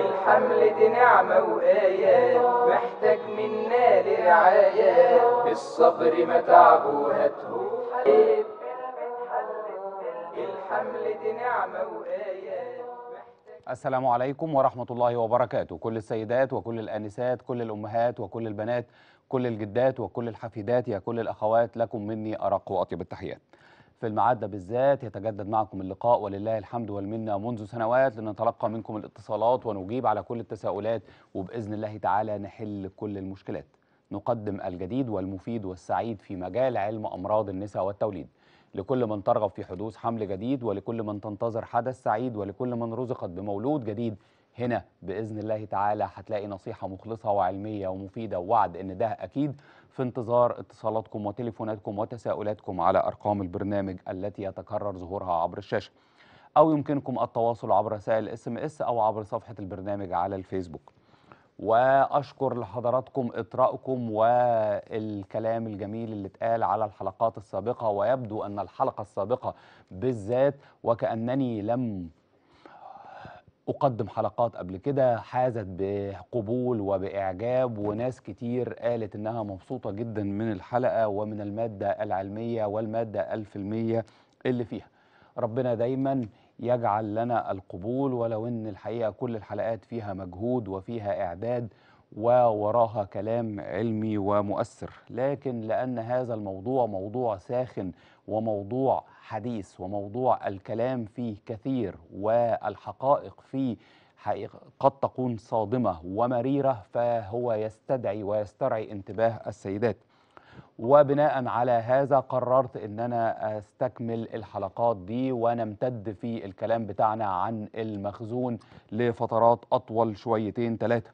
الحمل دي نعمة وآية محتاج منا لرعاية الصبر متعب وهتهوب الحمل دي نعمة وآية السلام عليكم ورحمة الله وبركاته كل السيدات وكل الآنسات كل الأمهات وكل البنات كل الجدات وكل الحفيدات يا كل الأخوات لكم مني أرق وأطيب التحيات في المعادة بالذات يتجدد معكم اللقاء ولله الحمد والمنة منذ سنوات لنتلقى منكم الاتصالات ونجيب على كل التساؤلات وبإذن الله تعالى نحل كل المشكلات نقدم الجديد والمفيد والسعيد في مجال علم أمراض النساء والتوليد لكل من ترغب في حدوث حمل جديد ولكل من تنتظر حدث سعيد ولكل من رزقت بمولود جديد هنا باذن الله تعالى هتلاقي نصيحه مخلصه وعلميه ومفيده ووعد ان ده اكيد في انتظار اتصالاتكم وتليفوناتكم وتساؤلاتكم على ارقام البرنامج التي يتكرر ظهورها عبر الشاشه او يمكنكم التواصل عبر رسائل اس ام اس او عبر صفحه البرنامج على الفيسبوك واشكر لحضراتكم اطراءكم والكلام الجميل اللي اتقال على الحلقات السابقه ويبدو ان الحلقه السابقه بالذات وكانني لم أقدم حلقات قبل كده حازت بقبول وبإعجاب وناس كتير قالت إنها مبسوطة جدا من الحلقة ومن المادة العلمية والمادة الفلمية اللي فيها ربنا دايما يجعل لنا القبول ولو إن الحقيقة كل الحلقات فيها مجهود وفيها إعداد ووراها كلام علمي ومؤثر لكن لأن هذا الموضوع موضوع ساخن وموضوع حديث وموضوع الكلام فيه كثير والحقائق فيه قد تكون صادمة ومريرة فهو يستدعي ويسترعي انتباه السيدات وبناء على هذا قررت ان انا استكمل الحلقات دي ونمتد في الكلام بتاعنا عن المخزون لفترات اطول شويتين ثلاثه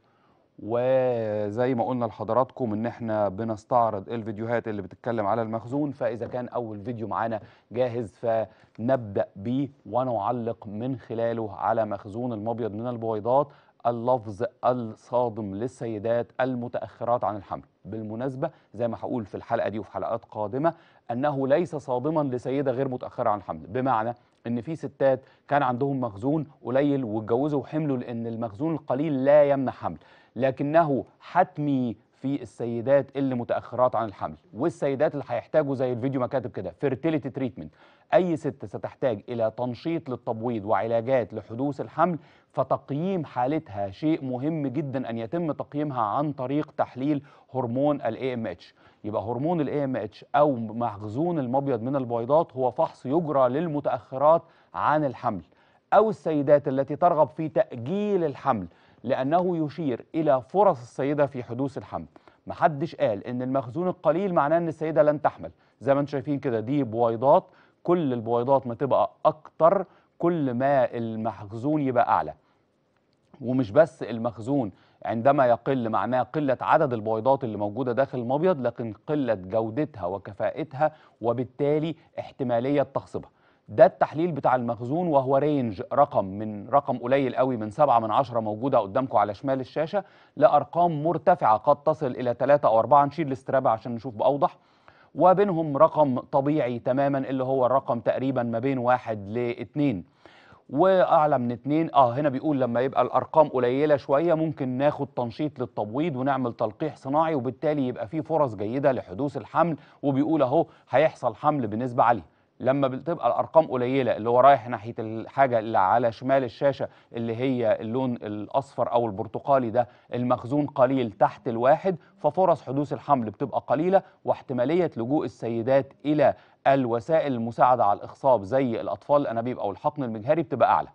وزي ما قلنا لحضراتكم ان احنا بنستعرض الفيديوهات اللي بتتكلم على المخزون فاذا كان اول فيديو معانا جاهز فنبدا بيه ونعلق من خلاله على مخزون المبيض من البويضات اللفظ الصادم للسيدات المتاخرات عن الحمل بالمناسبه زي ما هقول في الحلقه دي وفي حلقات قادمه انه ليس صادما لسيده غير متاخره عن الحمل بمعنى ان في ستات كان عندهم مخزون قليل واتجوزوا وحملوا لان المخزون القليل لا يمنع حمل لكنه حتمي في السيدات اللي متاخرات عن الحمل والسيدات اللي هيحتاجوا زي الفيديو ما كاتب كده فيرتيليتي تريتمنت اي ست ستحتاج الى تنشيط للتبويض وعلاجات لحدوث الحمل فتقييم حالتها شيء مهم جدا ان يتم تقييمها عن طريق تحليل هرمون الاي ام اتش يبقى هرمون الاي ام اتش او مخزون المبيض من البويضات هو فحص يجرى للمتاخرات عن الحمل او السيدات التي ترغب في تاجيل الحمل لأنه يشير إلى فرص السيدة في حدوث الحمل محدش قال إن المخزون القليل معناه إن السيدة لن تحمل زي ما انتم شايفين كده دي بويضات كل البويضات ما تبقى أكتر كل ما المخزون يبقى أعلى ومش بس المخزون عندما يقل معناه قلة عدد البويضات اللي موجودة داخل المبيض لكن قلة جودتها وكفاءتها وبالتالي احتمالية تخصبها ده التحليل بتاع المخزون وهو رينج رقم من رقم قليل قوي من 7 من 10 موجوده قدامكم على شمال الشاشه لارقام مرتفعه قد تصل الى 3 او 4 نشيل الاسترابه عشان نشوف باوضح وبينهم رقم طبيعي تماما اللي هو الرقم تقريبا ما بين 1 ل 2 واعلى من 2 اه هنا بيقول لما يبقى الارقام قليله شويه ممكن ناخد تنشيط للتبويض ونعمل تلقيح صناعي وبالتالي يبقى في فرص جيده لحدوث الحمل وبيقول اهو هيحصل حمل بنسبه عاليه لما بتبقى الارقام قليله اللي هو رايح ناحيه الحاجه اللي على شمال الشاشه اللي هي اللون الاصفر او البرتقالي ده المخزون قليل تحت الواحد ففرص حدوث الحمل بتبقى قليله واحتماليه لجوء السيدات الى الوسائل المساعده على الاخصاب زي الاطفال الانابيب او الحقن المجهري بتبقى اعلى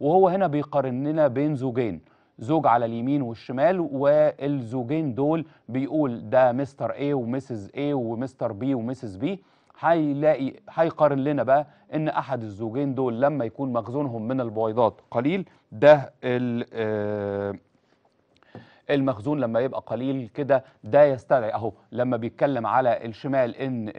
وهو هنا بيقارن لنا بين زوجين زوج على اليمين والشمال والزوجين دول بيقول ده مستر A ومسز A ومستر B ومسز B هيلاقي هيقارن لنا بقى ان احد الزوجين دول لما يكون مخزونهم من البويضات قليل ده آه، المخزون لما يبقى قليل كده ده يستدعي اهو لما بيتكلم على الشمال ان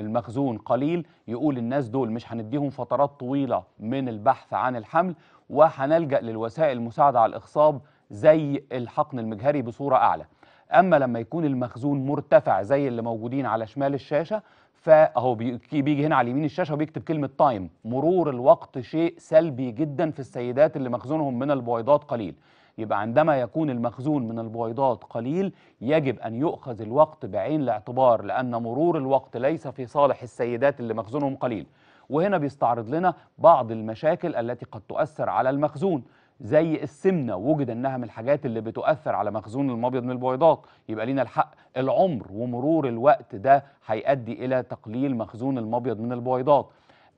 المخزون قليل يقول الناس دول مش هنديهم فترات طويله من البحث عن الحمل وهنلجا للوسائل المساعده على الاخصاب زي الحقن المجهري بصوره اعلى اما لما يكون المخزون مرتفع زي اللي موجودين على شمال الشاشه فهو بيجي هنا على يمين الشاشه وبيكتب كلمه تايم مرور الوقت شيء سلبي جدا في السيدات اللي مخزونهم من البويضات قليل يبقى عندما يكون المخزون من البويضات قليل يجب أن يؤخذ الوقت بعين الاعتبار لأن مرور الوقت ليس في صالح السيدات اللي مخزونهم قليل وهنا بيستعرض لنا بعض المشاكل التي قد تؤثر على المخزون زي السمنه وجد انها من الحاجات اللي بتؤثر على مخزون المبيض من البويضات يبقى لينا الحق العمر ومرور الوقت ده هيؤدي الى تقليل مخزون المبيض من البويضات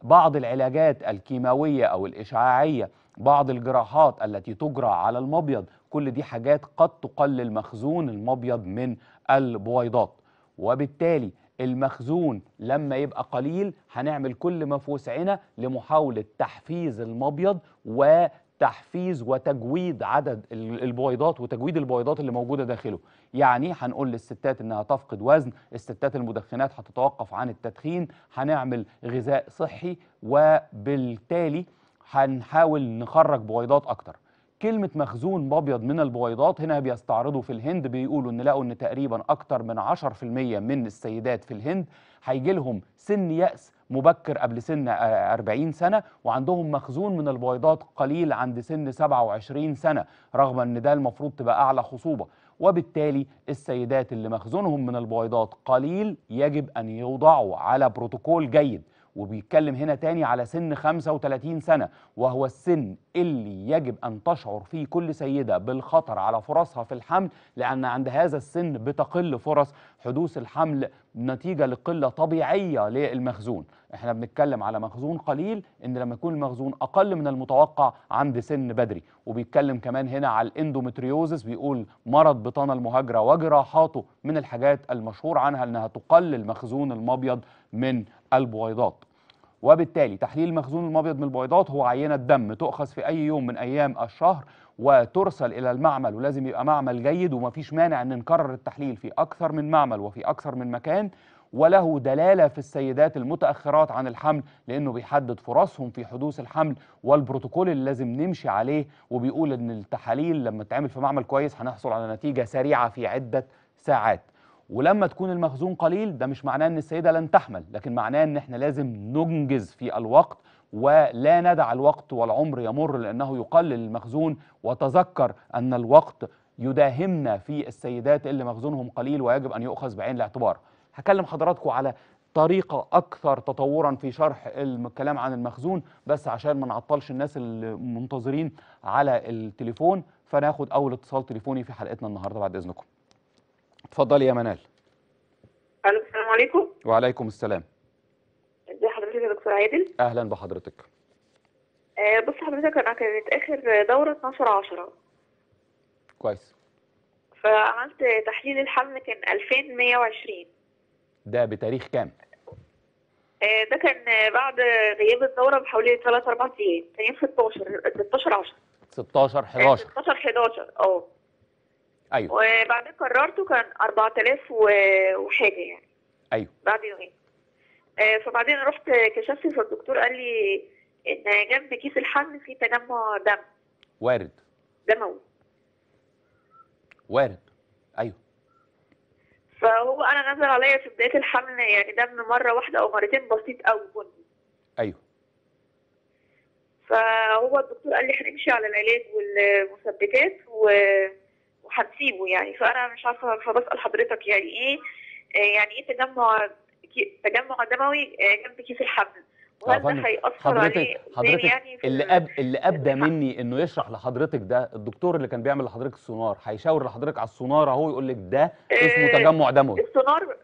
بعض العلاجات الكيماويه او الاشعاعيه بعض الجراحات التي تجرى على المبيض كل دي حاجات قد تقلل مخزون المبيض من البويضات وبالتالي المخزون لما يبقى قليل هنعمل كل ما في وسعنا لمحاولة تحفيز المبيض و تحفيز وتجويد عدد البويضات وتجويد البويضات اللي موجوده داخله يعني هنقول للستات انها تفقد وزن الستات المدخنات هتتوقف عن التدخين هنعمل غذاء صحي وبالتالي هنحاول نخرج بويضات اكتر كلمة مخزون أبيض من البويضات هنا بيستعرضوا في الهند بيقولوا إن لقوا إن تقريبا أكتر من 10% من السيدات في الهند هيجي لهم سن يأس مبكر قبل سن 40 آه، سنة وعندهم مخزون من البويضات قليل عند سن 27 سنة رغم أن ده المفروض تبقى أعلى خصوبة وبالتالي السيدات اللي مخزونهم من البويضات قليل يجب أن يوضعوا على بروتوكول جيد وبيتكلم هنا تاني على سن 35 سنة وهو السن اللي يجب أن تشعر فيه كل سيدة بالخطر على فرصها في الحمل لأن عند هذا السن بتقل فرص حدوث الحمل نتيجة لقلة طبيعية للمخزون احنا بنتكلم على مخزون قليل ان لما يكون المخزون اقل من المتوقع عند سن بدري وبيتكلم كمان هنا على الاندومتريوزس بيقول مرض بطانه المهاجره وجراحاته من الحاجات المشهور عنها انها تقلل مخزون المبيض من البويضات وبالتالي تحليل المخزون المبيض من البويضات هو عينة دم تؤخذ في أي يوم من أيام الشهر وترسل إلى المعمل ولازم يبقى معمل جيد ومفيش مانع أن نكرر التحليل في أكثر من معمل وفي أكثر من مكان وله دلالة في السيدات المتأخرات عن الحمل لأنه بيحدد فرصهم في حدوث الحمل والبروتوكول اللي لازم نمشي عليه وبيقول أن التحاليل لما تعمل في معمل كويس هنحصل على نتيجة سريعة في عدة ساعات ولما تكون المخزون قليل ده مش معناه ان السيده لن تحمل لكن معناه ان احنا لازم ننجز في الوقت ولا ندع الوقت والعمر يمر لانه يقلل المخزون وتذكر ان الوقت يداهمنا في السيدات اللي مخزونهم قليل ويجب ان يؤخذ بعين الاعتبار هكلم حضراتكم على طريقة أكثر تطورا في شرح الكلام عن المخزون بس عشان ما نعطلش الناس المنتظرين على التليفون فناخد أول اتصال تليفوني في حلقتنا النهاردة بعد إذنكم اتفضلي يا منال الو السلام عليكم وعليكم السلام ازي حضرتك يا دكتور عادل اهلا بحضرتك آه بص حضرتك انا كانت اخر دوره 12 10 كويس فعملت تحليل الحمل كان 2120 ده بتاريخ كام؟ آه ده كان بعد غياب الدوره بحوالي 3 4 ايام كان يوم 16 16 10 16 11 16 11 اه ايوه وبعدين قررته كان 4000 وحاجه يعني ايوه بعد يومين آه، فبعدين رحت كشفت فالدكتور قال لي ان جنب كيس الحمل في تجمع دم وارد دموي وارد ايوه فهو انا نزل عليا في بدايه الحمل يعني دم مره واحده او مرتين بسيط قوي بني ايوه فهو الدكتور قال لي هنمشي على العلاج والمثبتات و وهتسيبه يعني فانا مش عارفه فبسال حضرتك يعني ايه آه، يعني ايه تجمع تجمع دموي آه، جنب كيس الحمل آه، وهل ده هيأثر حضرتك يعني حضرتك يعني اللي أب... اللي ابدى مني انه يشرح لحضرتك ده الدكتور اللي كان بيعمل لحضرتك السونار هيشاور لحضرتك على السونار اهو يقول لك ده اسمه إيه تجمع دموي السونار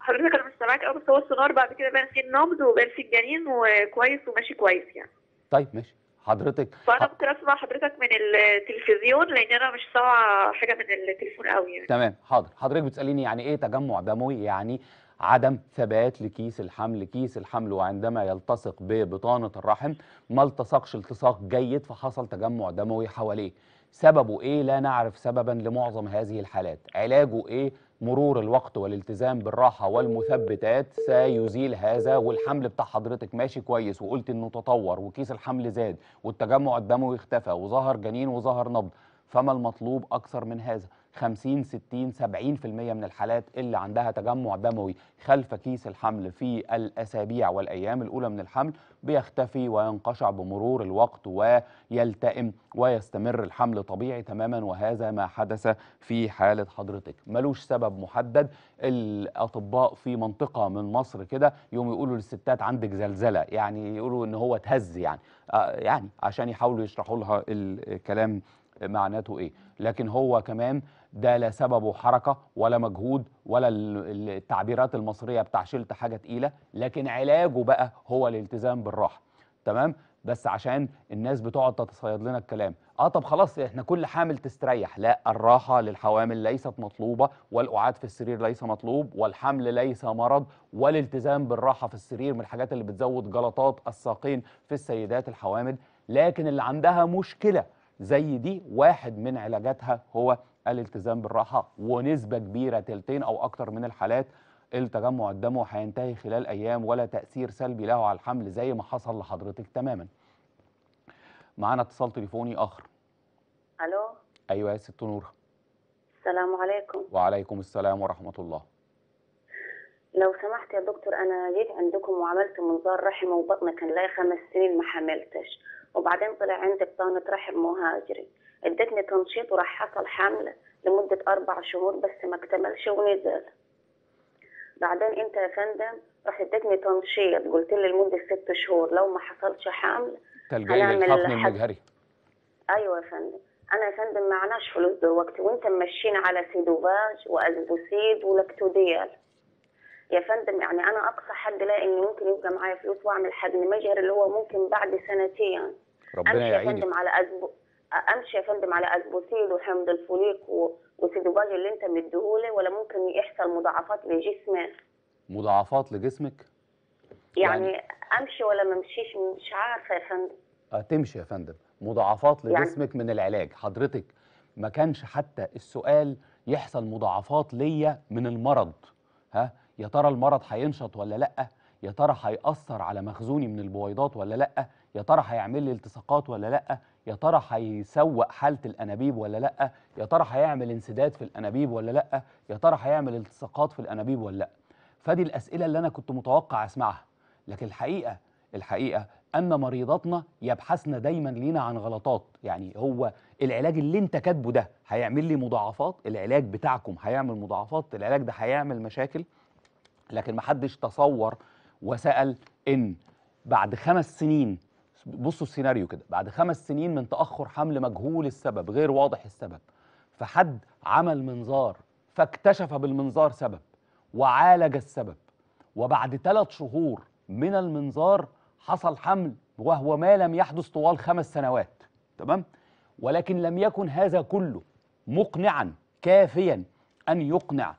حضرتك انا مش سامعك قوي بس هو السونار بعد كده بان فيه النبض وبان فيه الجنين وكويس وماشي كويس يعني طيب ماشي حضرتك فانا ممكن اسمع حضرتك من التلفزيون لان انا مش سامعه حاجه من التليفون قوي يعني. تمام حاضر حضرتك بتساليني يعني ايه تجمع دموي يعني عدم ثبات لكيس الحمل كيس الحمل وعندما يلتصق ببطانه الرحم ما التصقش التصاق جيد فحصل تجمع دموي حواليه سببه ايه لا نعرف سببا لمعظم هذه الحالات علاجه ايه مرور الوقت والالتزام بالراحة والمثبتات سيزيل هذا والحمل بتاع حضرتك ماشي كويس وقلت انه تطور وكيس الحمل زاد والتجمع الدموي اختفى وظهر جنين وظهر نبض فما المطلوب اكثر من هذا 50 60 70% من الحالات اللي عندها تجمع دموي خلف كيس الحمل في الاسابيع والايام الاولى من الحمل بيختفي وينقشع بمرور الوقت ويلتئم ويستمر الحمل طبيعي تماما وهذا ما حدث في حاله حضرتك ملوش سبب محدد الاطباء في منطقه من مصر كده يوم يقولوا للستات عندك زلزله يعني يقولوا ان هو اتهز يعني آه يعني عشان يحاولوا يشرحوا لها الكلام معناته ايه لكن هو كمان ده لا سببه حركه ولا مجهود ولا التعبيرات المصريه بتاع شلت حاجه تقيله لكن علاجه بقى هو الالتزام بالراحه تمام بس عشان الناس بتقعد تتصيد لنا الكلام اه طب خلاص احنا كل حامل تستريح لا الراحه للحوامل ليست مطلوبه والقعاد في السرير ليس مطلوب والحمل ليس مرض والالتزام بالراحه في السرير من الحاجات اللي بتزود جلطات الساقين في السيدات الحوامل لكن اللي عندها مشكله زي دي واحد من علاجاتها هو الالتزام بالراحه ونسبه كبيره تلتين او اكتر من الحالات التجمع الدموي هينتهي خلال ايام ولا تاثير سلبي له على الحمل زي ما حصل لحضرتك تماما. معانا اتصال تليفوني اخر. الو ايوه يا ست نوره. السلام عليكم. وعليكم السلام ورحمه الله. لو سمحت يا دكتور انا جيت عندكم وعملت منظار رحم وبطنه كان ليا خمس سنين ما حملتش وبعدين طلع عندي بطانه رحم مهاجري. ادتني تنشيط وراح حصل حمل لمدة أربع شهور بس ما اكتملش ونزل بعدين انت يا فندم راح ادتني تنشيط قلت لي لمدة ست شهور لو ما حصلش حمل تلجأ للحقن المجهري ايوه يا فندم انا يا فندم معناش فلوس دلوقتي وانت ماشيين على سيدوفاج وازبوسيد ولكتوديال يا فندم يعني انا اقصى حد لا اني ممكن يبقى معايا فلوس واعمل حقن مجهري اللي هو ممكن بعد سنتين ربنا يعينك على ازبوسيد امشي يا فندم على البوسيل وحمض الفوليك وسيدوباج اللي انت مديهولي ولا ممكن يحصل مضاعفات لجسمي مضاعفات لجسمك يعني, يعني امشي ولا ما امشيش مش عارفه يا فندم تمشي يا فندم مضاعفات يعني- لجسمك يعني من العلاج حضرتك ما كانش حتى السؤال يحصل مضاعفات ليا من المرض ها يا ترى المرض هينشط ولا لا يا ترى هيأثر على مخزوني من البويضات ولا لا يا ترى هيعمل لي التصاقات ولا لا يا ترى هيسوق حاله الانابيب ولا لا يا ترى هيعمل انسداد في الانابيب ولا لا يا ترى هيعمل التصاقات في الانابيب ولا لا فدي الاسئله اللي انا كنت متوقع اسمعها لكن الحقيقه الحقيقه ان مريضاتنا يبحثن دايما لينا عن غلطات يعني هو العلاج اللي انت كاتبه ده هيعمل لي مضاعفات العلاج بتاعكم هيعمل مضاعفات العلاج ده هيعمل مشاكل لكن محدش تصور وسال ان بعد خمس سنين بصوا السيناريو كده بعد خمس سنين من تاخر حمل مجهول السبب غير واضح السبب فحد عمل منظار فاكتشف بالمنظار سبب وعالج السبب وبعد ثلاث شهور من المنظار حصل حمل وهو ما لم يحدث طوال خمس سنوات تمام ولكن لم يكن هذا كله مقنعا كافيا ان يقنع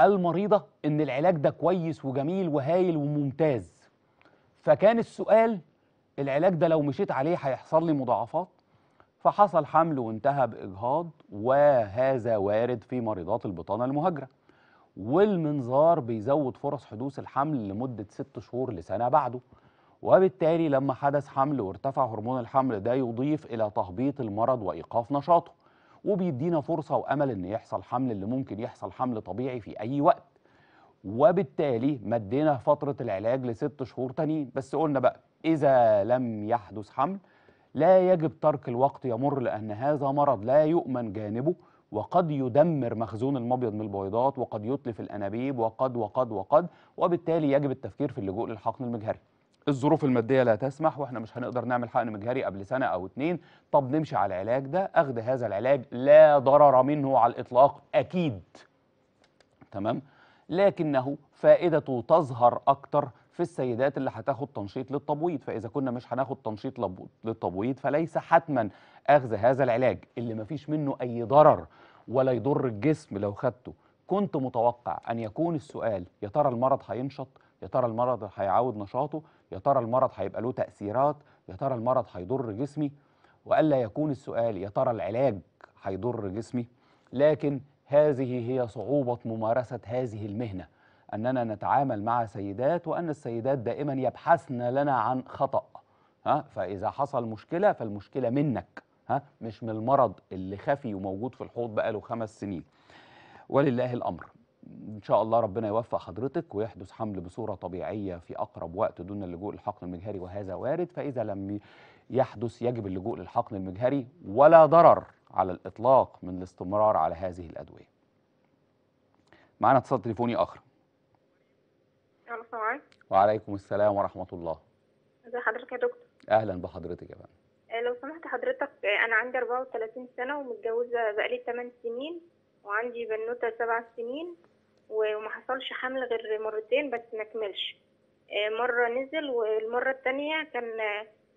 المريضه ان العلاج ده كويس وجميل وهايل وممتاز فكان السؤال العلاج ده لو مشيت عليه هيحصل لي مضاعفات فحصل حمل وانتهى باجهاض وهذا وارد في مريضات البطانه المهاجره والمنظار بيزود فرص حدوث الحمل لمده ست شهور لسنه بعده وبالتالي لما حدث حمل وارتفع هرمون الحمل ده يضيف الى تهبيط المرض وايقاف نشاطه وبيدينا فرصه وامل ان يحصل حمل اللي ممكن يحصل حمل طبيعي في اي وقت وبالتالي مدينا فتره العلاج لست شهور تانيين بس قلنا بقى إذا لم يحدث حمل لا يجب ترك الوقت يمر لأن هذا مرض لا يؤمن جانبه وقد يدمر مخزون المبيض من البويضات وقد يتلف الأنابيب وقد وقد وقد وبالتالي يجب التفكير في اللجوء للحقن المجهري الظروف المادية لا تسمح واحنا مش هنقدر نعمل حقن مجهري قبل سنة أو اتنين طب نمشي على العلاج ده أخذ هذا العلاج لا ضرر منه على الإطلاق أكيد تمام لكنه فائدته تظهر أكتر في السيدات اللي هتاخد تنشيط للتبويض فاذا كنا مش هناخد تنشيط للتبويض فليس حتما اخذ هذا العلاج اللي ما فيش منه اي ضرر ولا يضر الجسم لو خدته كنت متوقع ان يكون السؤال يا ترى المرض هينشط يا ترى المرض هيعاود نشاطه يا ترى المرض هيبقى له تاثيرات يا ترى المرض هيضر جسمي والا يكون السؤال يا ترى العلاج هيضر جسمي لكن هذه هي صعوبه ممارسه هذه المهنه أننا نتعامل مع سيدات وأن السيدات دائما يبحثن لنا عن خطأ ها فإذا حصل مشكلة فالمشكلة منك ها مش من المرض اللي خفي وموجود في الحوض بقاله خمس سنين ولله الأمر إن شاء الله ربنا يوفق حضرتك ويحدث حمل بصورة طبيعية في أقرب وقت دون اللجوء للحقن المجهري وهذا وارد فإذا لم يحدث يجب اللجوء للحقن المجهري ولا ضرر على الإطلاق من الاستمرار على هذه الأدوية معنا اتصال تليفوني آخر السلام عليكم وعليكم السلام ورحمه الله ازي حضرتك يا دكتور اهلا بحضرتك يا فندم آه، لو سمحت حضرتك آه، انا عندي 34 سنه ومتجوزه بقالي 8 سنين وعندي بنوته 7 سنين وما حصلش حمل غير مرتين بس ما كملش آه، مره نزل والمره الثانيه كان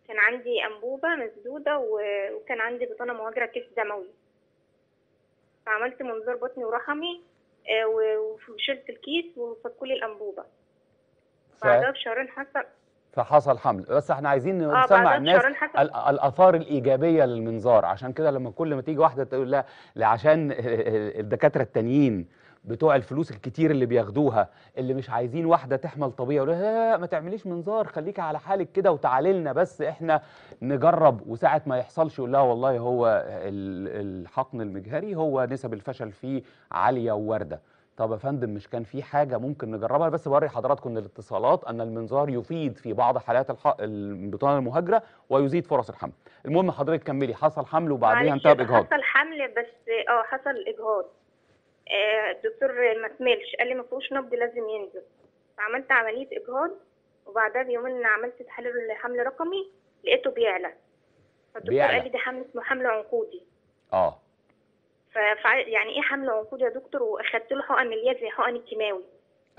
كان عندي انبوبه مسدوده وكان عندي بطانه مهاجره كيس دموي فعملت منظار بطني ورحمي وشلت الكيس وفكولي الانبوبه بعدها بشهرين حصل فحصل حمل بس احنا عايزين آه نسمع الناس الاثار الايجابيه للمنظار عشان كده لما كل ما تيجي واحده تقول لها عشان الدكاتره التانيين بتوع الفلوس الكتير اللي بياخدوها اللي مش عايزين واحده تحمل طبيعي يقول لا ما تعمليش منظار خليكي على حالك كده وتعالي لنا بس احنا نجرب وساعه ما يحصلش يقول لها والله هو الحقن المجهري هو نسب الفشل فيه عاليه ووارده طب يا فندم مش كان في حاجه ممكن نجربها بس بوري حضراتكم الاتصالات ان المنظار يفيد في بعض حالات الح... البطانه المهاجره ويزيد فرص الحمل المهم حضرتك كملي حصل حمل وبعدين انتهى باجهاض حصل حمل بس اه حصل اجهاض آه، الدكتور ما كملش قال لي ما فيهوش نبض لازم ينزل فعملت عمليه اجهاض وبعدها بيومين عملت تحليل حمل رقمي لقيته بيعلى فالدكتور بيعلى. قال لي ده حمل اسمه حمل عنقودي اه ف يعني ايه حمل عنقود يا دكتور واخدت له حقن اليد زي حقن الكيماوي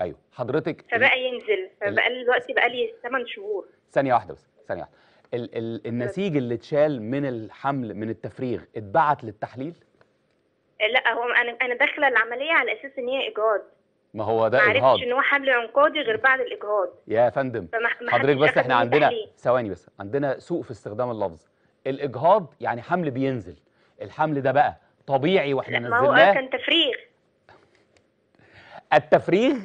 ايوه حضرتك فبقى ينزل فبقى دلوقتي بقى لي 8 شهور ثانيه واحده بس ثانيه واحده ال ال النسيج اللي اتشال من الحمل من التفريغ اتبعت للتحليل؟ آه، لا هو انا انا داخله العمليه على اساس ان هي اجهاض ما هو ده اجهاض ما عرفتش ان هو حمل عنقودي غير بعد الاجهاض يا فندم حضرتك بس احنا عندنا ثواني بس عندنا سوء في استخدام اللفظ الاجهاض يعني حمل بينزل الحمل ده بقى طبيعي واحنا نزلناه ما هو كان تفريغ التفريغ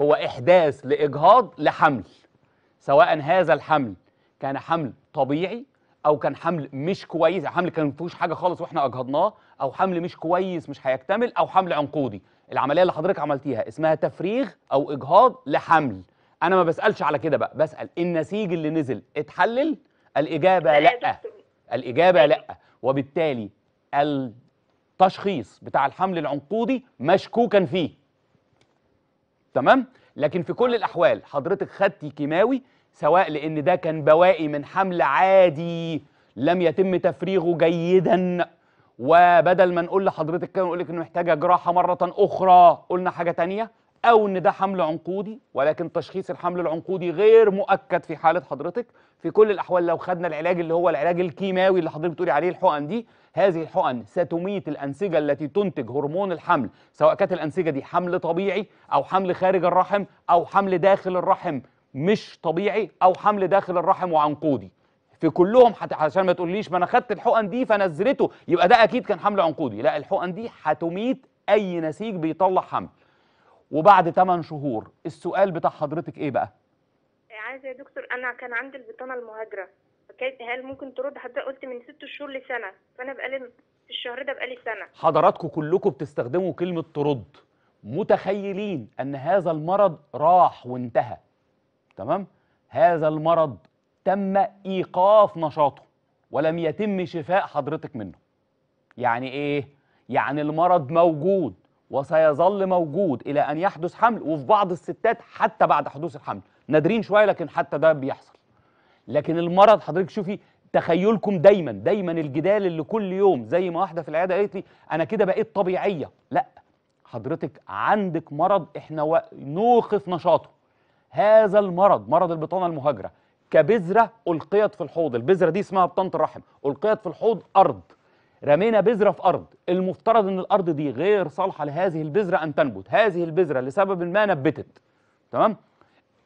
هو احداث لاجهاض لحمل سواء هذا الحمل كان حمل طبيعي او كان حمل مش كويس حمل كان فيهوش حاجه خالص واحنا اجهضناه او حمل مش كويس مش هيكتمل او حمل عنقودي العمليه اللي حضرتك عملتيها اسمها تفريغ او اجهاض لحمل انا ما بسالش على كده بقى بسال النسيج اللي نزل اتحلل الاجابه لا الاجابه أيوة. لا وبالتالي تشخيص بتاع الحمل العنقودي مشكوكا فيه تمام لكن في كل الاحوال حضرتك خدتي كيماوي سواء لان ده كان بوائي من حمل عادي لم يتم تفريغه جيدا وبدل ما نقول لحضرتك كده نقول لك انه محتاجه جراحه مره اخرى قلنا حاجه تانية أو إن ده حمل عنقودي ولكن تشخيص الحمل العنقودي غير مؤكد في حالة حضرتك في كل الأحوال لو خدنا العلاج اللي هو العلاج الكيماوي اللي حضرتك بتقولي عليه الحقن دي هذه الحقن ستميت الأنسجة التي تنتج هرمون الحمل سواء كانت الأنسجة دي حمل طبيعي أو حمل خارج الرحم أو حمل داخل الرحم مش طبيعي أو حمل داخل الرحم وعنقودي في كلهم حتى عشان ما تقوليش ما انا خدت الحقن دي فنزلته يبقى ده اكيد كان حمل عنقودي لا الحقن دي هتميت اي نسيج بيطلع حمل وبعد 8 شهور السؤال بتاع حضرتك ايه بقى عايزه يا دكتور انا كان عندي البطانه المهاجره فكانت هل ممكن ترد حضرتك قلت من 6 شهور لسنه فانا بقالي في الشهر ده بقالي سنه حضراتكم كلكم بتستخدموا كلمه ترد متخيلين ان هذا المرض راح وانتهى تمام هذا المرض تم ايقاف نشاطه ولم يتم شفاء حضرتك منه يعني ايه يعني المرض موجود وسيظل موجود إلى أن يحدث حمل وفي بعض الستات حتى بعد حدوث الحمل نادرين شوية لكن حتى ده بيحصل لكن المرض حضرتك شوفي تخيلكم دايما دايما الجدال اللي كل يوم زي ما واحدة في العيادة قالت لي أنا كده بقيت طبيعية لا حضرتك عندك مرض احنا و... نوقف نشاطه هذا المرض مرض البطانة المهاجرة كبذرة ألقيت في الحوض البذرة دي اسمها بطانة الرحم ألقيت في الحوض أرض رمينا بذره في ارض المفترض ان الارض دي غير صالحه لهذه البذره ان تنبت هذه البذره لسبب ما نبتت تمام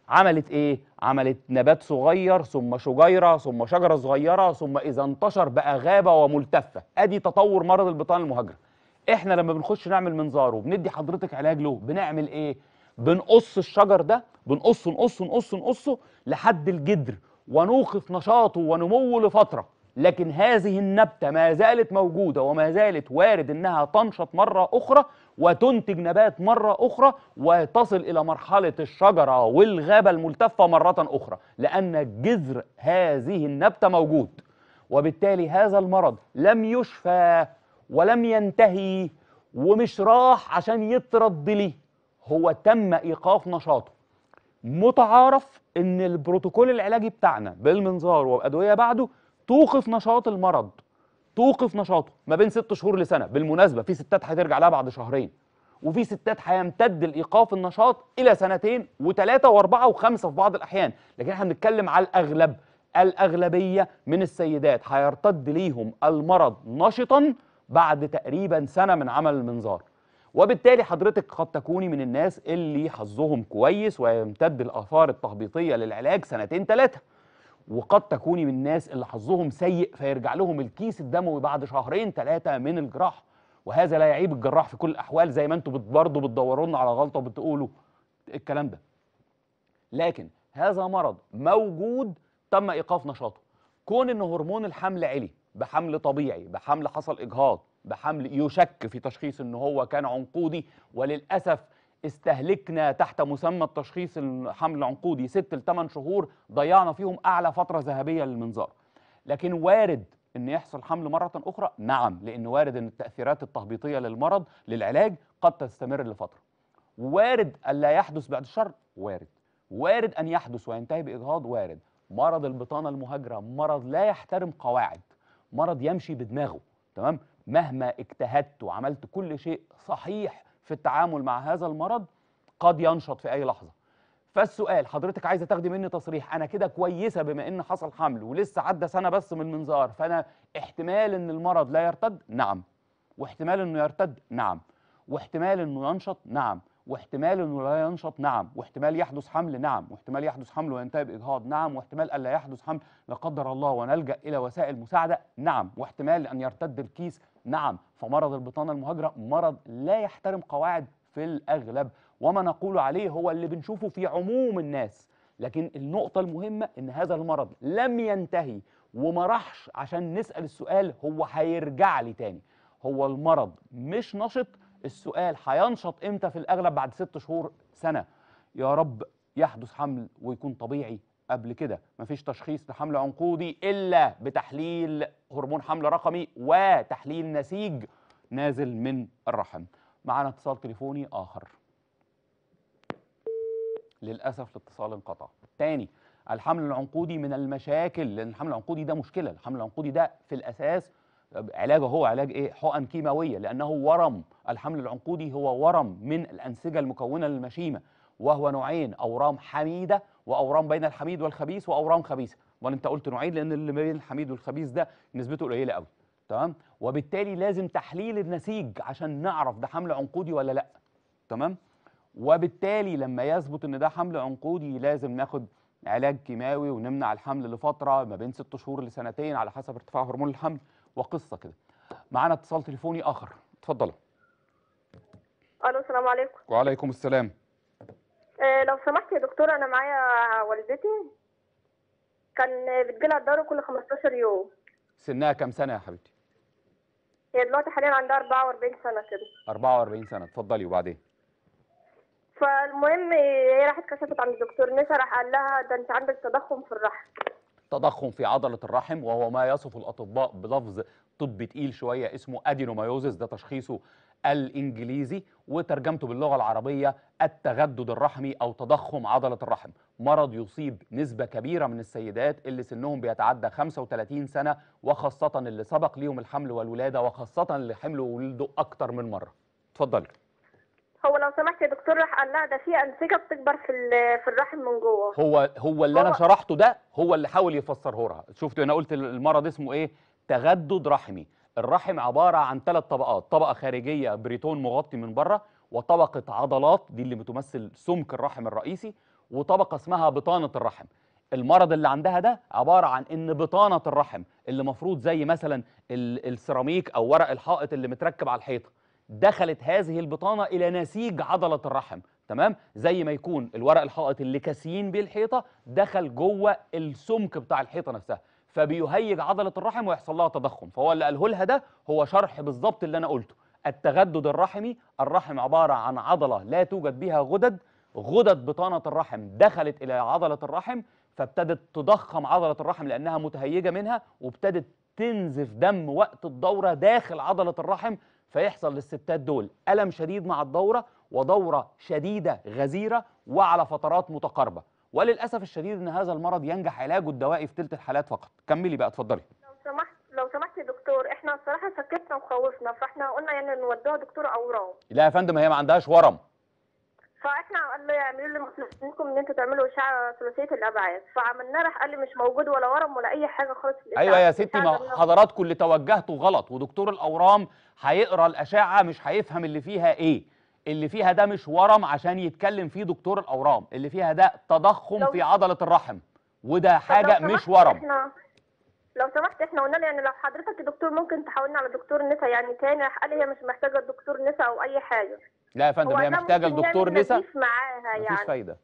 عملت ايه عملت نبات صغير ثم شجيره ثم شجره صغيره ثم اذا انتشر بقى غابه وملتفه ادي تطور مرض البطانة المهاجره احنا لما بنخش نعمل منظار وبندي حضرتك علاج له بنعمل ايه بنقص الشجر ده بنقصه نقصه نقصه نقصه لحد الجدر ونوقف نشاطه ونموه لفتره لكن هذه النبتة ما زالت موجودة وما زالت وارد أنها تنشط مرة أخرى وتنتج نبات مرة أخرى وتصل إلى مرحلة الشجرة والغابة الملتفة مرة أخرى لأن جذر هذه النبتة موجود وبالتالي هذا المرض لم يشفى ولم ينتهي ومش راح عشان يترد ليه هو تم إيقاف نشاطه متعارف ان البروتوكول العلاجي بتاعنا بالمنظار وأدوية بعده توقف نشاط المرض توقف نشاطه ما بين ست شهور لسنه بالمناسبه في ستات هترجع لها بعد شهرين وفي ستات هيمتد الايقاف النشاط الى سنتين وثلاثه واربعه وخمسه في بعض الاحيان لكن احنا بنتكلم على الاغلب الاغلبيه من السيدات هيرتد ليهم المرض نشطا بعد تقريبا سنه من عمل المنظار وبالتالي حضرتك قد تكوني من الناس اللي حظهم كويس ويمتد الاثار التهبيطيه للعلاج سنتين ثلاثه وقد تكوني من الناس اللي حظهم سيء فيرجع لهم الكيس الدموي بعد شهرين ثلاثة من الجراحة وهذا لا يعيب الجراح في كل الأحوال زي ما انتم برضه بتدوروا لنا على غلطة وبتقولوا الكلام ده لكن هذا مرض موجود تم إيقاف نشاطه كون ان هرمون الحمل علي بحمل طبيعي بحمل حصل إجهاض بحمل يشك في تشخيص ان هو كان عنقودي وللأسف استهلكنا تحت مسمى التشخيص الحمل العنقودي 6 ل 8 شهور ضيعنا فيهم اعلى فتره ذهبيه للمنظار لكن وارد ان يحصل حمل مره اخرى نعم لان وارد ان التاثيرات التهبيطيه للمرض للعلاج قد تستمر لفتره وارد الا يحدث بعد الشر وارد وارد ان يحدث وينتهي باجهاض وارد مرض البطانه المهاجره مرض لا يحترم قواعد مرض يمشي بدماغه تمام مهما اجتهدت وعملت كل شيء صحيح في التعامل مع هذا المرض قد ينشط في أي لحظة فالسؤال حضرتك عايزه تاخدي مني تصريح انا كده كويسه بما ان حصل حمل ولسه عدى سنه بس من المنظار فانا احتمال ان المرض لا يرتد نعم واحتمال انه يرتد نعم واحتمال انه ينشط نعم واحتمال انه لا ينشط نعم واحتمال يحدث حمل نعم واحتمال يحدث حمل وينتهي باجهاض نعم واحتمال الا يحدث حمل لا قدر الله ونلجا الى وسائل مساعده نعم واحتمال ان يرتد الكيس نعم فمرض البطانة المهاجرة مرض لا يحترم قواعد في الأغلب وما نقول عليه هو اللي بنشوفه في عموم الناس لكن النقطة المهمة إن هذا المرض لم ينتهي وما راحش عشان نسأل السؤال هو هيرجع لي تاني هو المرض مش نشط السؤال هينشط امتى في الأغلب بعد ست شهور سنة يا رب يحدث حمل ويكون طبيعي قبل كده مفيش تشخيص لحمل عنقودي إلا بتحليل هرمون حمل رقمي وتحليل نسيج نازل من الرحم معانا اتصال تليفوني آخر للأسف الاتصال انقطع تاني الحمل العنقودي من المشاكل لأن الحمل العنقودي ده مشكلة الحمل العنقودي ده في الأساس علاجه هو علاج ايه حقن كيماويه لانه ورم الحمل العنقودي هو ورم من الانسجه المكونه للمشيمه وهو نوعين اورام حميده واورام بين الحميد والخبيث واورام خبيثه وانا انت قلت نوعين لان اللي بين الحميد والخبيث ده نسبته قليله قوي تمام وبالتالي لازم تحليل النسيج عشان نعرف ده حمل عنقودي ولا لا تمام وبالتالي لما يثبت ان ده حمل عنقودي لازم ناخد علاج كيماوي ونمنع الحمل لفتره ما بين ست شهور لسنتين على حسب ارتفاع هرمون الحمل وقصه كده معانا اتصال تليفوني اخر اتفضلوا الو السلام عليكم وعليكم السلام آه، لو سمحت يا دكتور انا معايا والدتي كان بتجيلها الدورة كل 15 يوم سنها كام سنة يا حبيبتي؟ هي دلوقتي حاليا عندها 44 سنة كده 44 سنة اتفضلي وبعدين فالمهم هي راحت كشفت عند الدكتور نسا راح قال لها ده انت عندك تضخم في الرحم تضخم في عضلة الرحم وهو ما يصف الأطباء بلفظ طب تقيل شوية اسمه أدينومايوزس ده تشخيصه الإنجليزي وترجمته باللغة العربية التغدد الرحمي أو تضخم عضلة الرحم مرض يصيب نسبة كبيرة من السيدات اللي سنهم بيتعدى 35 سنة وخاصة اللي سبق ليهم الحمل والولادة وخاصة اللي حملوا وولدوا أكتر من مرة اتفضلي هو لو سمحت يا دكتور راح قال لا ده في انسجه بتكبر في في الرحم من جوه هو هو اللي هو انا شرحته ده هو اللي حاول يفسره لها شفتوا انا قلت المرض اسمه ايه تغدد رحمي الرحم عباره عن ثلاث طبقات طبقه خارجيه بريتون مغطي من بره وطبقه عضلات دي اللي بتمثل سمك الرحم الرئيسي وطبقه اسمها بطانه الرحم المرض اللي عندها ده عباره عن ان بطانه الرحم اللي مفروض زي مثلا السيراميك او ورق الحائط اللي متركب على الحيطه دخلت هذه البطانه الى نسيج عضله الرحم تمام زي ما يكون الورق الحائط اللي كاسيين بيه الحيطه دخل جوه السمك بتاع الحيطه نفسها فبيهيج عضله الرحم ويحصل لها تضخم فهو اللي قاله لها ده هو شرح بالظبط اللي انا قلته التغدد الرحمي الرحم عباره عن عضله لا توجد بها غدد غدد بطانه الرحم دخلت الى عضله الرحم فابتدت تضخم عضله الرحم لانها متهيجه منها وابتدت تنزف دم وقت الدوره داخل عضله الرحم فيحصل للستات دول الم شديد مع الدوره ودوره شديده غزيره وعلى فترات متقاربه وللاسف الشديد ان هذا المرض ينجح علاجه الدوائي في ثلث الحالات فقط كملي بقى اتفضلي لو سمحت لو سمحت يا دكتور احنا الصراحه سكتنا وخوفنا فاحنا قلنا يعني نودوها دكتور اورام لا يا فندم هي ما عندهاش ورم فاحنا قال له يعملوا لي يعني منكم ان انتوا تعملوا اشعه ثلاثيه الابعاد فعملنا راح قال لي مش موجود ولا ورم ولا اي حاجه خالص ايوه يا ستي ما حضراتكم اللي توجهتوا غلط ودكتور الاورام هيقرا الاشعه مش هيفهم اللي فيها ايه اللي فيها ده مش ورم عشان يتكلم فيه دكتور الاورام اللي فيها ده تضخم في عضله الرحم وده حاجه مش ورم احنا لو سمحت احنا قلنا يعني لو حضرتك دكتور ممكن تحولنا على دكتور نسا يعني تاني قال هي مش محتاجه دكتور نسا او اي حاجه لا يا فندم هي محتاجه لدكتور يعني نسا معاها يعني مفيش فايده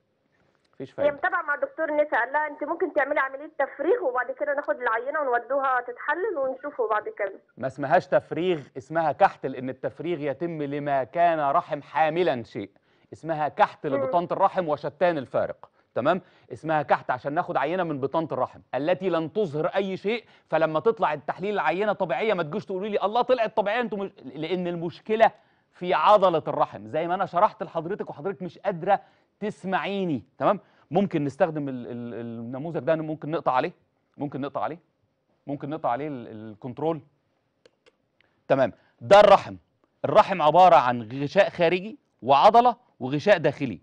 مفيش فايده هي متابعه مع الدكتور نسا قال لها انت ممكن تعملي عمليه تفريغ وبعد كده ناخد العينه ونودوها تتحلل ونشوفه بعد كده ما اسمهاش تفريغ اسمها كحت لان التفريغ يتم لما كان رحم حاملا شيء اسمها كحت لبطانه الرحم وشتان الفارق تمام اسمها كحت عشان ناخد عينه من بطانه الرحم التي لن تظهر اي شيء فلما تطلع التحليل العينه طبيعيه ما تجوش تقولي لي الله طلعت طبيعيه انتم مش... لان المشكله في عضلة الرحم زي ما أنا شرحت لحضرتك وحضرتك مش قادرة تسمعيني تمام ممكن نستخدم الـ الـ النموذج ده ممكن نقطع عليه ممكن نقطع عليه ممكن نقطع عليه الكنترول تمام ده الرحم الرحم عبارة عن غشاء خارجي وعضلة وغشاء داخلي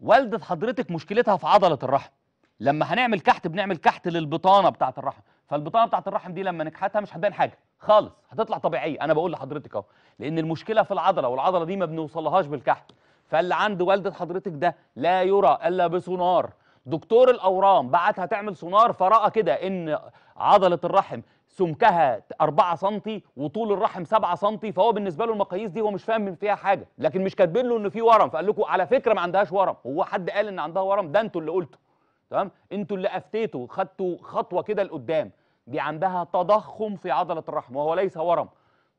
والدة حضرتك مشكلتها في عضلة الرحم لما هنعمل كحت بنعمل كحت للبطانة بتاعة الرحم فالبطانه بتاعت الرحم دي لما نكحتها مش هتبان حاجه خالص هتطلع طبيعيه انا بقول لحضرتك اهو لان المشكله في العضله والعضله دي ما بنوصلهاش بالكحل فاللي عند والده حضرتك ده لا يرى الا بسونار دكتور الاورام بعتها تعمل سونار فراى كده ان عضله الرحم سمكها 4 سم وطول الرحم 7 سم فهو بالنسبه له المقاييس دي هو مش فاهم من فيها حاجه لكن مش كاتبين له ان في ورم فقال لكم على فكره ما عندهاش ورم هو حد قال ان عندها ورم ده انتوا اللي قلتوا تمام انتوا اللي افتيتوا خدتوا خطوه كده لقدام دي عندها تضخم في عضلة الرحم وهو ليس ورم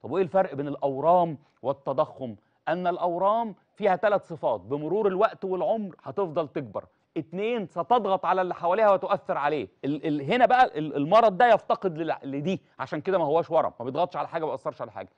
طب وإيه الفرق بين الأورام والتضخم؟ أن الأورام فيها ثلاث صفات بمرور الوقت والعمر هتفضل تكبر اتنين ستضغط على اللي حواليها وتؤثر عليه ال ال هنا بقى ال المرض ده يفتقد لدي عشان كده ما هواش ورم ما بيضغطش على حاجة ما بيأثرش على حاجة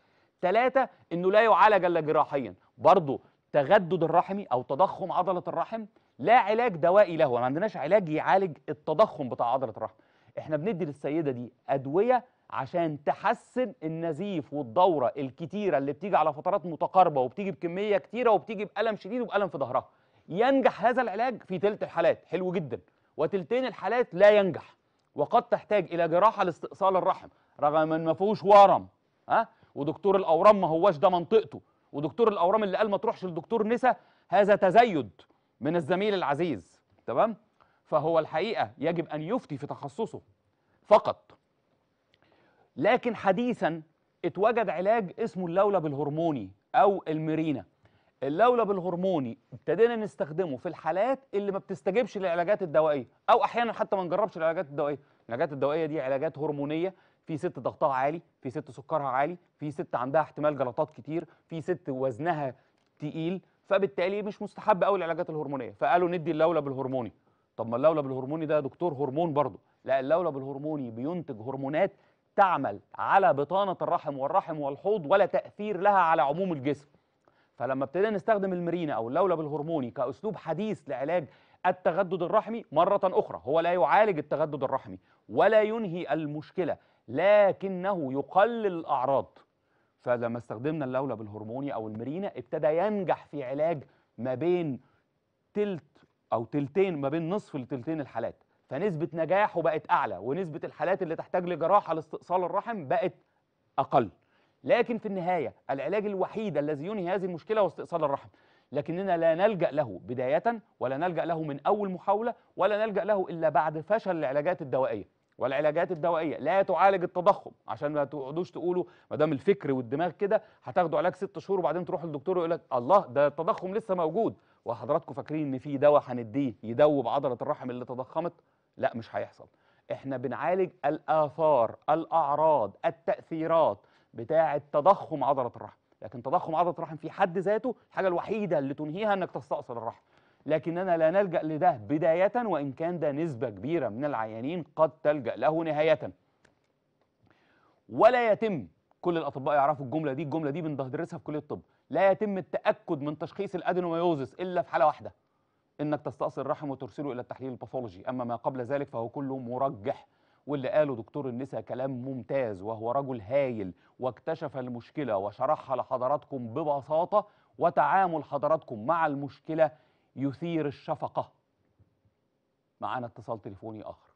ثلاثة انه لا يعالج الا جراحيا برضه تغدد الرحمي او تضخم عضله الرحم لا علاج دوائي له ما عندناش علاج يعالج التضخم بتاع عضله الرحم احنا بندي للسيده دي ادويه عشان تحسن النزيف والدوره الكتيره اللي بتيجي على فترات متقاربه وبتيجي بكميه كتيره وبتيجي بالم شديد وبالم في ظهرها ينجح هذا العلاج في تلت الحالات حلو جدا وتلتين الحالات لا ينجح وقد تحتاج الى جراحه لاستئصال الرحم رغم ان ما فيهوش ورم ها ودكتور الاورام ما هواش ده منطقته ودكتور الاورام اللي قال ما تروحش لدكتور نسا هذا تزيد من الزميل العزيز تمام فهو الحقيقة يجب أن يفتي في تخصصه فقط لكن حديثا اتوجد علاج اسمه اللولب الهرموني أو الميرينا اللولب الهرموني ابتدينا نستخدمه في الحالات اللي ما بتستجبش للعلاجات الدوائية أو أحيانا حتى ما نجربش العلاجات الدوائية العلاجات الدوائية دي علاجات هرمونية في ست ضغطها عالي في ست سكرها عالي في ست عندها احتمال جلطات كتير في ست وزنها تقيل فبالتالي مش مستحب قوي العلاجات الهرمونيه فقالوا ندي اللولب الهرموني طب ما اللولب الهرموني ده دكتور هرمون برضه لا اللولب الهرموني بينتج هرمونات تعمل على بطانة الرحم والرحم والحوض ولا تأثير لها على عموم الجسم فلما ابتدينا نستخدم المرينا أو اللولب الهرموني كأسلوب حديث لعلاج التغدد الرحمي مرة أخرى هو لا يعالج التغدد الرحمي ولا ينهي المشكلة لكنه يقلل الأعراض فلما استخدمنا اللولب الهرموني أو المرينا ابتدى ينجح في علاج ما بين تلت او تلتين ما بين نصف لتلتين الحالات فنسبه نجاحه بقت اعلى ونسبه الحالات اللي تحتاج لجراحه لاستئصال الرحم بقت اقل لكن في النهايه العلاج الوحيد الذي ينهي هذه المشكله هو استئصال الرحم لكننا لا نلجا له بدايه ولا نلجا له من اول محاوله ولا نلجا له الا بعد فشل العلاجات الدوائيه والعلاجات الدوائيه لا تعالج التضخم عشان ما تقعدوش تقولوا ما دام الفكر والدماغ كده هتاخدوا علاج ست شهور وبعدين تروحوا للدكتور يقول لك الله ده التضخم لسه موجود وحضراتكم فاكرين ان في دواء هنديه يدوب عضله الرحم اللي تضخمت لا مش هيحصل احنا بنعالج الاثار الاعراض التاثيرات بتاعه تضخم عضله الرحم لكن تضخم عضله الرحم في حد ذاته الحاجه الوحيده اللي تنهيها انك تستأصل الرحم لكننا لا نلجأ لده بداية وإن كان ده نسبة كبيرة من العيانين قد تلجأ له نهاية ولا يتم كل الأطباء يعرفوا الجملة دي الجملة دي بندرسها في كلية الطب لا يتم التأكد من تشخيص الأدينوميوزس إلا في حالة واحدة إنك تستأصل الرحم وترسله إلى التحليل الباثولوجي أما ما قبل ذلك فهو كله مرجح واللي قاله دكتور النساء كلام ممتاز وهو رجل هايل واكتشف المشكلة وشرحها لحضراتكم ببساطة وتعامل حضراتكم مع المشكلة يثير الشفقة معانا اتصال تليفوني آخر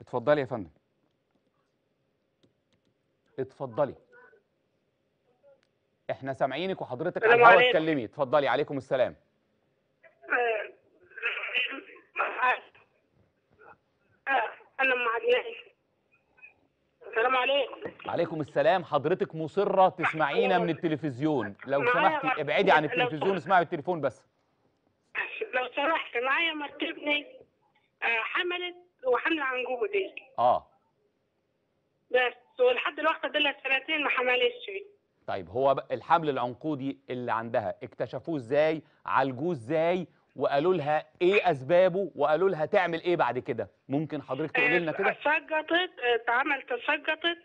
اتفضلي يا فندم اتفضلي احنا سامعينك وحضرتك على الهواء اتكلمي اتفضلي عليكم السلام انا ام السلام عليكم عليكم السلام حضرتك مصرة تسمعينا من التلفزيون لو سمحتي ابعدي عن التلفزيون اسمعي التليفون بس لو سمحت معايا مرتبني آه، حملت وحمل عن جهدي اه بس ولحد الوقت دول سنتين ما حملتش طيب هو الحمل العنقودي اللي عندها اكتشفوه ازاي عالجوه ازاي وقالوا لها ايه اسبابه وقالوا لها تعمل ايه بعد كده ممكن حضرتك تقولي لنا كده اتسقطت آه، اتعمل تسجطت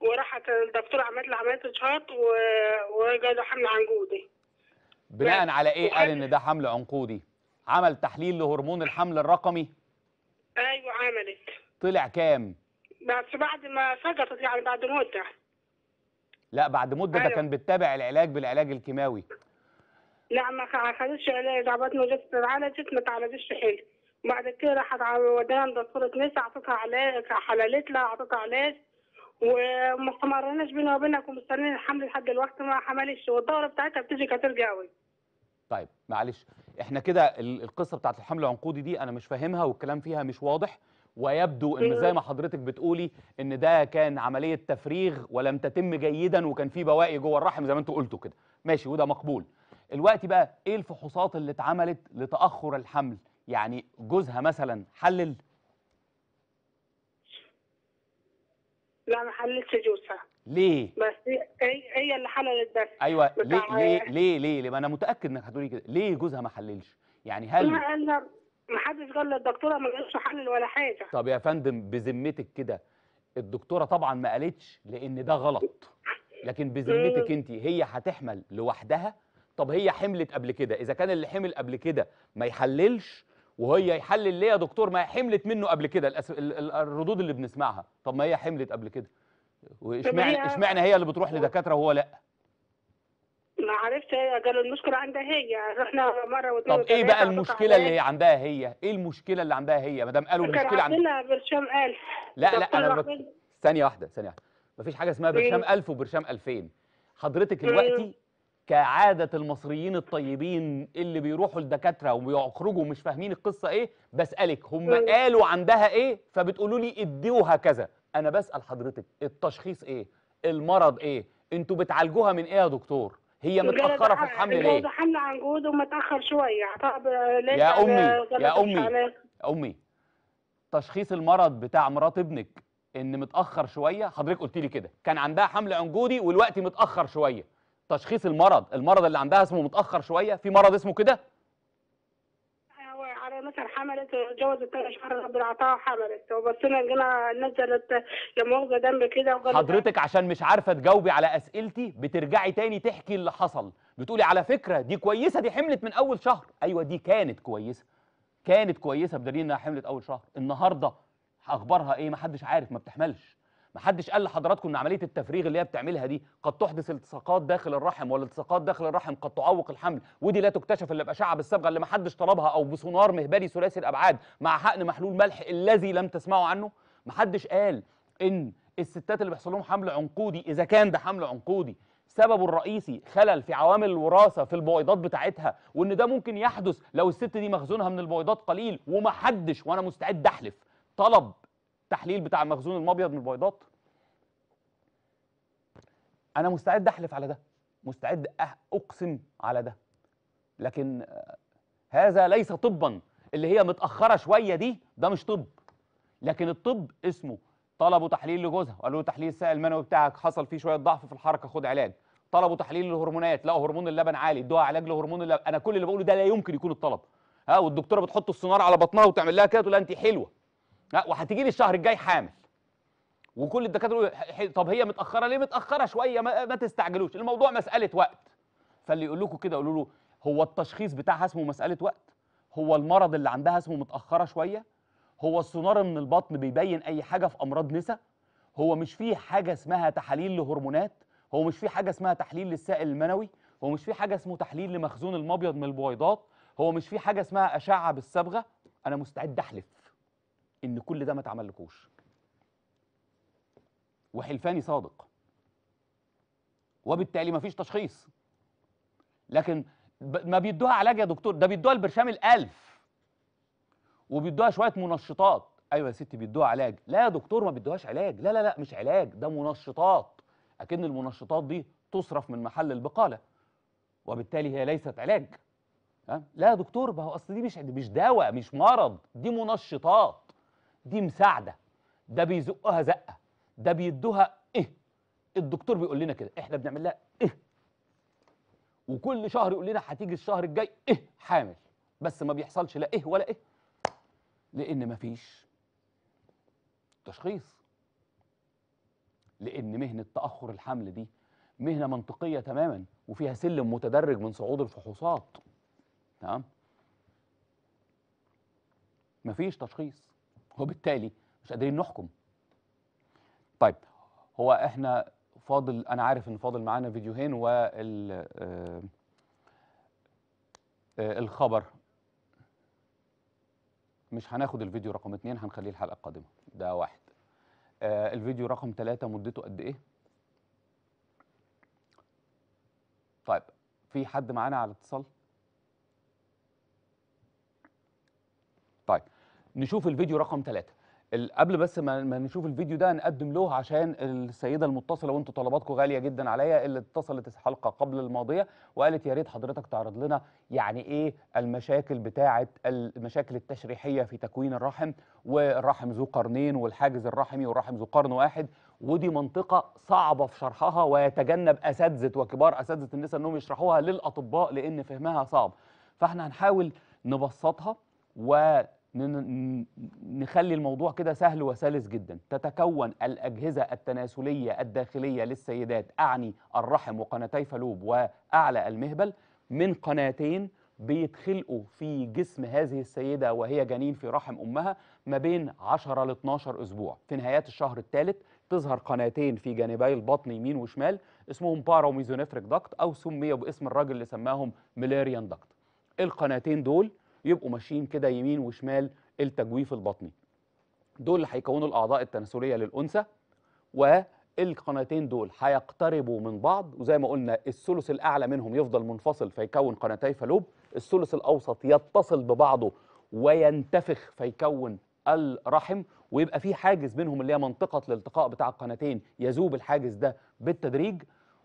وراحت الدكتور عملت لها عمليه اشهاط وجاله حمل عنقودي بناء على ايه قال ان ده حمل عنقودي عمل تحليل لهرمون الحمل الرقمي ايوه عملت طلع كام بس بعد ما سقطت يعني بعد مده لا بعد مده أيوة. ده كان بتتابع العلاج بالعلاج الكيماوي لا ما خدتش علاج عبطني وجبت اتعالجت ما اتعالجتش حلو وبعد كده راحت وداها دكتوره نسا اعطتها علاج حللت لها اعطتها علاج وما استمرناش بينها وبينك ومستنيين الحمل لحد الوقت ما حملش والدوره بتاعتها بتيجي كتير قوي طيب معلش احنا كده القصه بتاعت الحمل العنقودي دي انا مش فاهمها والكلام فيها مش واضح ويبدو ان زي ما حضرتك بتقولي ان ده كان عمليه تفريغ ولم تتم جيدا وكان في بواقي جوه الرحم زي ما انتوا قلتوا كده ماشي وده مقبول الوقت بقى ايه الفحوصات اللي اتعملت لتاخر الحمل يعني جوزها مثلا حلل لا ما حللتش جوزها ليه بس هي اللي حللت بس ايوه ليه ليه ليه ليه, ليه؟ ما انا متاكد انك هتقولي كده ليه جوزها ما حللش يعني هل ما ما حدش قال للدكتوره ما لقيتش حلل ولا حاجه طب يا فندم بذمتك كده الدكتوره طبعا ما قالتش لان ده غلط لكن بذمتك انت هي هتحمل لوحدها طب هي حملت قبل كده اذا كان اللي حمل قبل كده ما يحللش وهي يحلل ليه يا دكتور ما هي حملت منه قبل كده الأس... الردود اللي بنسمعها طب ما هي حملت قبل كده واشمعنى اشمعنى هي اللي بتروح لدكاتره وهو لا ما عرفتش هي قالوا المشكله عندها هي رحنا مره واتنين طب ايه بقى المشكله اللي عندها هي ايه المشكله اللي عندها هي ما دام قالوا المشكله عندها برشام 1000 لا لا انا بك... ثانيه واحده ثانيه واحده مفيش حاجه اسمها برشام 1000 إيه؟ وبرشام 2000 حضرتك إيه؟ دلوقتي كعادة المصريين الطيبين اللي بيروحوا لدكاترة وبيخرجوا مش فاهمين القصة إيه بسألك هم قالوا عندها إيه فبتقولوا لي اديوها كذا أنا بسأل حضرتك التشخيص إيه المرض إيه انتوا بتعالجوها من إيه يا دكتور هي متأخرة في الحمل ليه؟ الجوز حمل عن جوز ومتأخر شوية طب يا أمي يا أمي يا أمي تشخيص المرض بتاع مرات ابنك ان متاخر شويه حضرتك قلت لي كده كان عندها حمل عنجودي والوقت متاخر شويه تشخيص المرض المرض اللي عندها اسمه متاخر شويه في مرض اسمه كده مثلا حملت اتجوزت ثلاث شهر ربنا عطاها حملت وبصينا لقينا نزلت لمؤاخذه دم كده حضرتك عشان مش عارفه تجاوبي على اسئلتي بترجعي تاني تحكي اللي حصل بتقولي على فكره دي كويسه دي حملت من اول شهر ايوه دي كانت كويسه كانت كويسه بدليل انها حملت اول شهر النهارده اخبارها ايه محدش عارف ما بتحملش محدش قال لحضراتكم ان عمليه التفريغ اللي هي بتعملها دي قد تحدث التصاقات داخل الرحم والالتصاقات داخل الرحم قد تعوق الحمل ودي لا تكتشف الا باشعه بالصبغه اللي محدش طلبها او بسونار مهبلي ثلاثي الابعاد مع حقن محلول ملح الذي لم تسمعوا عنه محدش قال ان الستات اللي بيحصل لهم حمل عنقودي اذا كان ده حمل عنقودي سببه الرئيسي خلل في عوامل الوراثه في البويضات بتاعتها وان ده ممكن يحدث لو الست دي مخزونها من البويضات قليل ومحدش وانا مستعد احلف طلب التحليل بتاع المخزون المبيض من البيضات انا مستعد احلف على ده مستعد أه، اقسم على ده لكن آه، هذا ليس طبا اللي هي متاخره شويه دي ده مش طب لكن الطب اسمه طلبوا تحليل لجوزها قالوا له تحليل السائل المنوي بتاعك حصل فيه شويه ضعف في الحركه خد علاج طلبوا تحليل للهرمونات لقوا هرمون اللبن عالي ادوها علاج لهرمون اللبن انا كل اللي بقوله ده لا يمكن يكون الطلب ها والدكتوره بتحط السونار على بطنها وتعمل لها كده تقول لها انت حلوه لا وهتيجي لي الشهر الجاي حامل وكل الدكاتره طب هي متاخره ليه متاخره شويه ما, ما تستعجلوش الموضوع مساله وقت فاللي يقول لكم كده قولوا له هو التشخيص بتاعها اسمه مساله وقت هو المرض اللي عندها اسمه متاخره شويه هو السونار من البطن بيبين اي حاجه في امراض نسا هو مش فيه حاجه اسمها تحاليل لهرمونات هو مش فيه حاجه اسمها تحليل للسائل المنوي هو مش فيه حاجه اسمه تحليل لمخزون المبيض من البويضات هو مش فيه حاجه اسمها اشعه بالصبغه انا مستعد احلف ان كل ده ما اتعملكوش وحلفاني صادق وبالتالي ما فيش تشخيص لكن ما بيدوها علاج يا دكتور ده بيدوها البرشام الالف وبيدوها شويه منشطات ايوه يا ستي بيدوها علاج لا يا دكتور ما بيدوهاش علاج لا لا لا مش علاج ده منشطات اكن المنشطات دي تصرف من محل البقاله وبالتالي هي ليست علاج لا يا دكتور ما هو اصل دي مش مش دواء مش مرض دي منشطات دي مساعده ده بيزقها زقه ده بيدوها ايه الدكتور بيقول لنا كده احنا بنعمل لها ايه وكل شهر يقول لنا هتيجي الشهر الجاي ايه حامل بس ما بيحصلش لا ايه ولا ايه لان مفيش تشخيص لان مهنه تاخر الحمل دي مهنه منطقيه تماما وفيها سلم متدرج من صعود الفحوصات تمام مفيش تشخيص وبالتالي مش قادرين نحكم طيب هو احنا فاضل انا عارف ان فاضل معانا فيديوهين وال آه، آه، الخبر مش هناخد الفيديو رقم اتنين هنخليه الحلقه القادمه ده واحد آه، الفيديو رقم ثلاثة مدته قد ايه طيب في حد معانا على اتصال نشوف الفيديو رقم ثلاثة قبل بس ما نشوف الفيديو ده نقدم له عشان السيده المتصله وانتوا طلباتكم غاليه جدا عليا اللي اتصلت الحلقه قبل الماضيه وقالت يا ريت حضرتك تعرض لنا يعني ايه المشاكل بتاعه المشاكل التشريحيه في تكوين الرحم والرحم ذو قرنين والحاجز الرحمي والرحم ذو قرن واحد ودي منطقه صعبه في شرحها ويتجنب اساتذه وكبار اساتذه النساء انهم يشرحوها للاطباء لان فهمها صعب فاحنا هنحاول نبسطها و نخلي الموضوع كده سهل وسلس جدا تتكون الأجهزة التناسلية الداخلية للسيدات أعني الرحم وقناتي فالوب وأعلى المهبل من قناتين بيتخلقوا في جسم هذه السيدة وهي جنين في رحم أمها ما بين 10 ل 12 أسبوع في نهايات الشهر الثالث تظهر قناتين في جانبي البطن يمين وشمال اسمهم باراوميزونيفريك داكت أو سميوا باسم الراجل اللي سماهم ميلاريان داكت القناتين دول يبقوا ماشيين كده يمين وشمال التجويف البطني دول اللي هيكونوا الاعضاء التناسليه للانثى والقناتين دول هيقتربوا من بعض وزي ما قلنا الثلث الاعلى منهم يفضل منفصل فيكون قناتي فالوب الثلث الاوسط يتصل ببعضه وينتفخ فيكون الرحم ويبقى في حاجز بينهم اللي هي منطقه الالتقاء بتاع القناتين يذوب الحاجز ده بالتدريج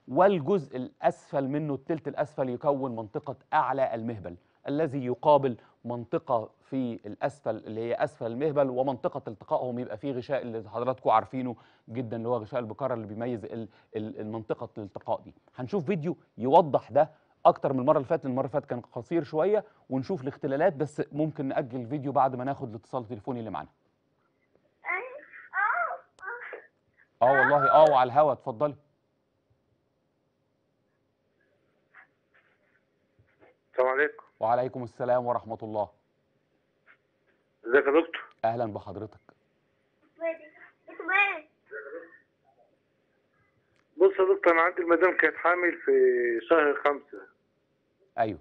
والجزء الاسفل منه التلت الاسفل يكون منطقه اعلى المهبل الذي يقابل منطقه في الاسفل اللي هي اسفل المهبل ومنطقه التقائهم يبقى فيه غشاء اللي حضراتكم عارفينه جدا اللي هو غشاء البكاره اللي بيميز المنطقه الالتقاء دي هنشوف فيديو يوضح ده اكتر من المره اللي فاتت المره اللي فاتت كان قصير شويه ونشوف الاختلالات بس ممكن ناجل الفيديو بعد ما ناخد الاتصال التليفوني اللي معانا اه والله اه وعلى الهوا اتفضلي السلام عليكم وعليكم السلام ورحمة الله ازيك يا دكتور أهلا بحضرتك بص يا دكتور أنا عندي المدام كانت حامل في شهر خمسة أيوه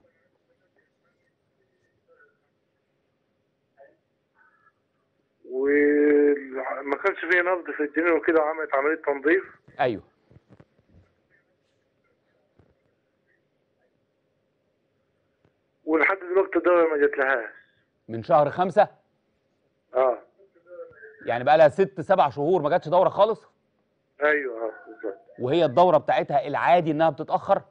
وما كانش فيه نبض في الجنين وكده وعملت عملية تنظيف أيوه ولحد دلوقتي الدوله ما جات لهاش من شهر خمسة؟ اه يعني بقى لها ست سبع شهور ما جاتش دوره خالص؟ ايوه اه بالظبط وهي الدوره بتاعتها العادي انها بتتاخر؟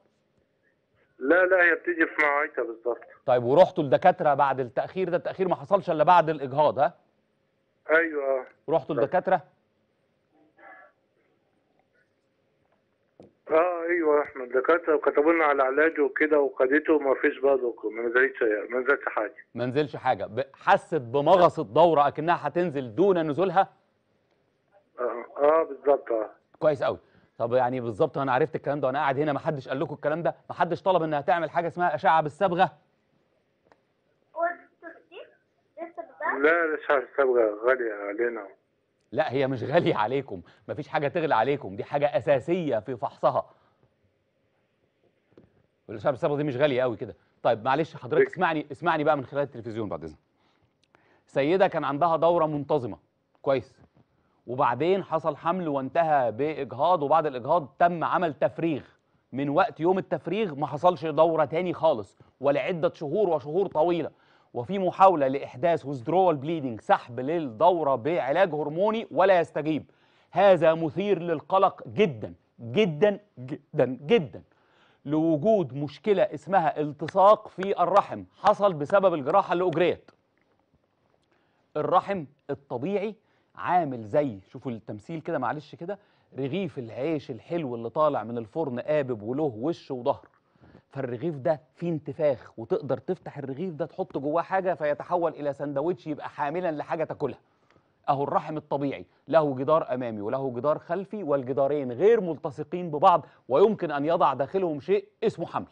لا لا هي بتيجي في مواعيدها بالظبط طيب ورحتوا لدكاتره بعد التاخير ده التاخير ما حصلش الا بعد الاجهاض ها؟ ايوه اه رحتوا لدكاتره؟ اه ايوه يا احمد دكاتره كتبوا لنا على علاجه وكده وخدته وما فيش برضه ما نزلتش ما نزلتش حاجه ما نزلش حاجه حست بمغص الدوره اكنها هتنزل دون نزولها اه, آه بالظبط اه كويس قوي طب يعني بالظبط انا عرفت الكلام ده وانا قاعد هنا ما حدش قال لكم الكلام ده ما حدش طلب انها تعمل حاجه اسمها اشعه بالصبغه لا الاشعه الصبغه غاليه علينا لا هي مش غالية عليكم مفيش حاجة تغلى عليكم دي حاجة أساسية في فحصها والإشعة بالصبغة دي مش غالية قوي كده طيب معلش حضرتك اسمعني اسمعني بقى من خلال التلفزيون بعد إذنك سيدة كان عندها دورة منتظمة كويس وبعدين حصل حمل وانتهى بإجهاض وبعد الإجهاض تم عمل تفريغ من وقت يوم التفريغ ما حصلش دورة تاني خالص ولعدة شهور وشهور طويلة وفي محاولة لإحداث withdrawal bleeding سحب للدورة بعلاج هرموني ولا يستجيب هذا مثير للقلق جدا جدا جدا جدا لوجود مشكلة اسمها التصاق في الرحم حصل بسبب الجراحة اللي أجريت الرحم الطبيعي عامل زي شوفوا التمثيل كده معلش كده رغيف العيش الحلو اللي طالع من الفرن قابب وله وش وظهر فالرغيف ده فيه انتفاخ وتقدر تفتح الرغيف ده تحط جواه حاجه فيتحول الى سندوتش يبقى حاملا لحاجه تاكلها اهو الرحم الطبيعي له جدار امامي وله جدار خلفي والجدارين غير ملتصقين ببعض ويمكن ان يضع داخلهم شيء اسمه حمل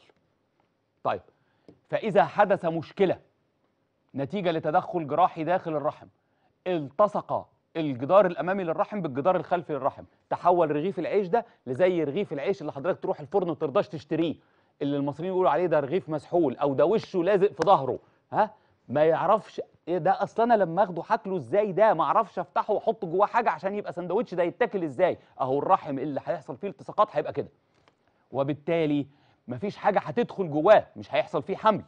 طيب فاذا حدث مشكله نتيجه لتدخل جراحي داخل الرحم التصق الجدار الامامي للرحم بالجدار الخلفي للرحم تحول رغيف العيش ده لزي رغيف العيش اللي حضرتك تروح الفرن وترضاش تشتريه اللي المصريين بيقولوا عليه ده رغيف مسحول او ده وشه لازق في ظهره ها ما يعرفش ايه ده اصل انا لما اخده هاكله ازاي ده ما اعرفش افتحه واحط جواه حاجه عشان يبقى سندوتش ده يتاكل ازاي اهو الرحم اللي هيحصل فيه التصاقات هيبقى كده وبالتالي مفيش حاجه هتدخل جواه مش هيحصل فيه حمل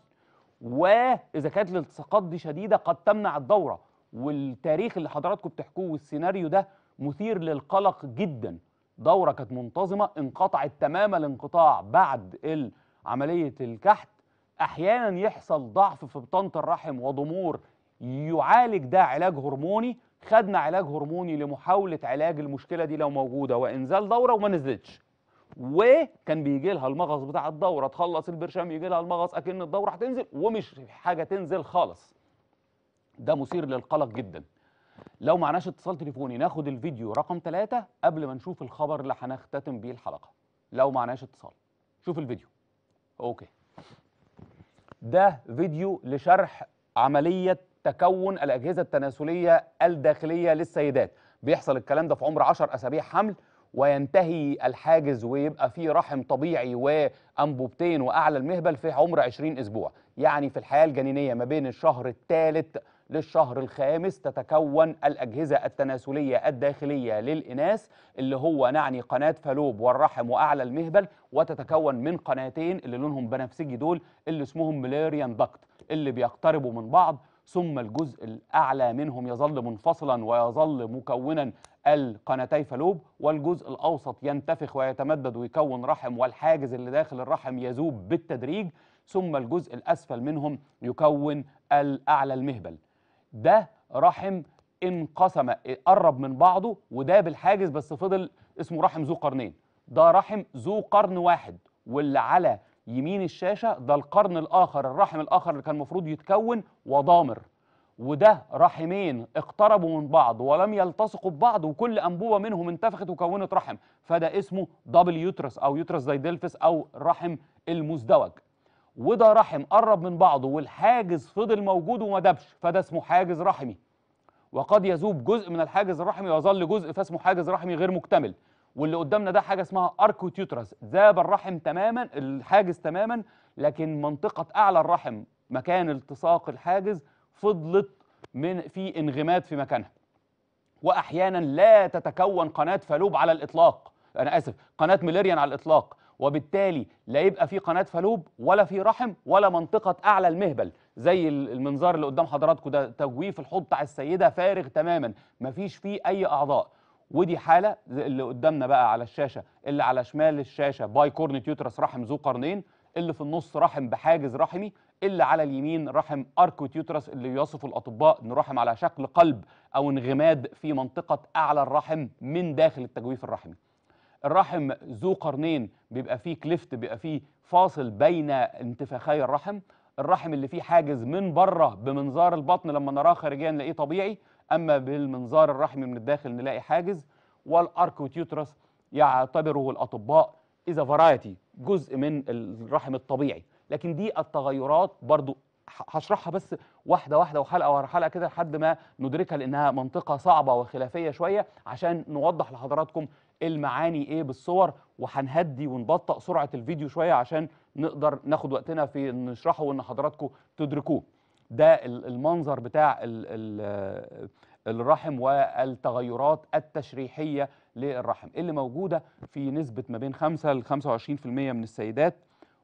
واذا كانت الالتصاقات دي شديده قد تمنع الدوره والتاريخ اللي حضراتكم بتحكوه والسيناريو ده مثير للقلق جدا دوره كانت منتظمه انقطعت تمام الانقطاع بعد عمليه الكحت احيانا يحصل ضعف في بطانه الرحم وضمور يعالج ده علاج هرموني خدنا علاج هرموني لمحاوله علاج المشكله دي لو موجوده وانزال دوره وما نزلتش وكان بيجي لها المغص بتاع الدوره تخلص البرشام يجي لها المغص اكن الدوره هتنزل ومش حاجه تنزل خالص ده مثير للقلق جدا لو معناش اتصال تليفوني ناخد الفيديو رقم ثلاثة قبل ما نشوف الخبر اللي هنختتم بيه الحلقة لو معناش اتصال شوف الفيديو اوكي ده فيديو لشرح عملية تكون الأجهزة التناسلية الداخلية للسيدات بيحصل الكلام ده في عمر 10 أسابيع حمل وينتهي الحاجز ويبقى فيه رحم طبيعي وأنبوبتين وأعلى المهبل في عمر 20 أسبوع يعني في الحياة الجنينية ما بين الشهر الثالث للشهر الخامس تتكون الأجهزة التناسلية الداخلية للإناث اللي هو نعني قناة فالوب والرحم وأعلى المهبل وتتكون من قناتين اللي لونهم بنفسجي دول اللي اسمهم ملاريان دكت اللي بيقتربوا من بعض ثم الجزء الأعلى منهم يظل منفصلا ويظل مكونا القناتي فالوب والجزء الأوسط ينتفخ ويتمدد ويكون رحم والحاجز اللي داخل الرحم يذوب بالتدريج ثم الجزء الأسفل منهم يكون الأعلى المهبل ده رحم انقسم قرب من بعضه وده بالحاجز بس فضل اسمه رحم ذو قرنين ده رحم ذو قرن واحد واللي على يمين الشاشه ده القرن الاخر الرحم الاخر اللي كان المفروض يتكون وضامر وده رحمين اقتربوا من بعض ولم يلتصقوا ببعض وكل انبوبه منهم انتفخت وكونت رحم فده اسمه دبل يوترس او يوترس دايدلفس او رحم المزدوج وده رحم قرب من بعضه والحاجز فضل موجود وما دبش فده اسمه حاجز رحمي وقد يذوب جزء من الحاجز الرحمي ويظل جزء فاسمه حاجز رحمي غير مكتمل واللي قدامنا ده حاجه اسمها اركوتيوترس ذاب الرحم تماما الحاجز تماما لكن منطقه اعلى الرحم مكان التصاق الحاجز فضلت من في انغماد في مكانها واحيانا لا تتكون قناه فالوب على الاطلاق انا اسف قناه ميليريان على الاطلاق وبالتالي لا يبقى في قناه فالوب ولا في رحم ولا منطقه اعلى المهبل زي المنظار اللي قدام حضراتكم ده تجويف الحوض بتاع السيده فارغ تماما مفيش فيه اي اعضاء ودي حاله اللي قدامنا بقى على الشاشه اللي على شمال الشاشه باي كورن تيوترس رحم ذو قرنين اللي في النص رحم بحاجز رحمي اللي على اليمين رحم اركوتيوترس اللي يصف الاطباء انه رحم على شكل قلب او انغماد في منطقه اعلى الرحم من داخل التجويف الرحمي الرحم ذو قرنين بيبقى فيه كليفت بيبقى فيه فاصل بين انتفاخي الرحم الرحم اللي فيه حاجز من بره بمنظار البطن لما نراه خارجيا نلاقيه طبيعي اما بالمنظار الرحمي من الداخل نلاقي حاجز والاركوتيوترس يعتبره الاطباء اذا فرايتي جزء من الرحم الطبيعي لكن دي التغيرات برضو هشرحها بس واحده واحده وحلقه ورا حلقه كده لحد ما ندركها لانها منطقه صعبه وخلافيه شويه عشان نوضح لحضراتكم المعاني ايه بالصور وهنهدي ونبطئ سرعه الفيديو شويه عشان نقدر ناخد وقتنا في نشرحه وان حضراتكم تدركوه ده المنظر بتاع الرحم والتغيرات التشريحيه للرحم اللي موجوده في نسبه ما بين 5 ل 25% من السيدات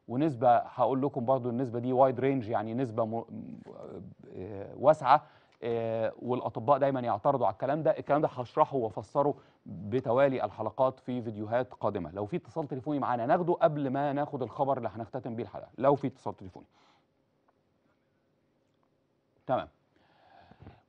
ونسبه هقول لكم برضو النسبه دي وايد رينج يعني نسبه آه، واسعه آه، والاطباء دايما يعترضوا على الكلام ده الكلام ده هشرحه وافسره بتوالي الحلقات في فيديوهات قادمه لو في اتصال تليفوني معانا ناخده قبل ما ناخد الخبر اللي هنختتم بيه الحلقه لو في اتصال تليفوني تمام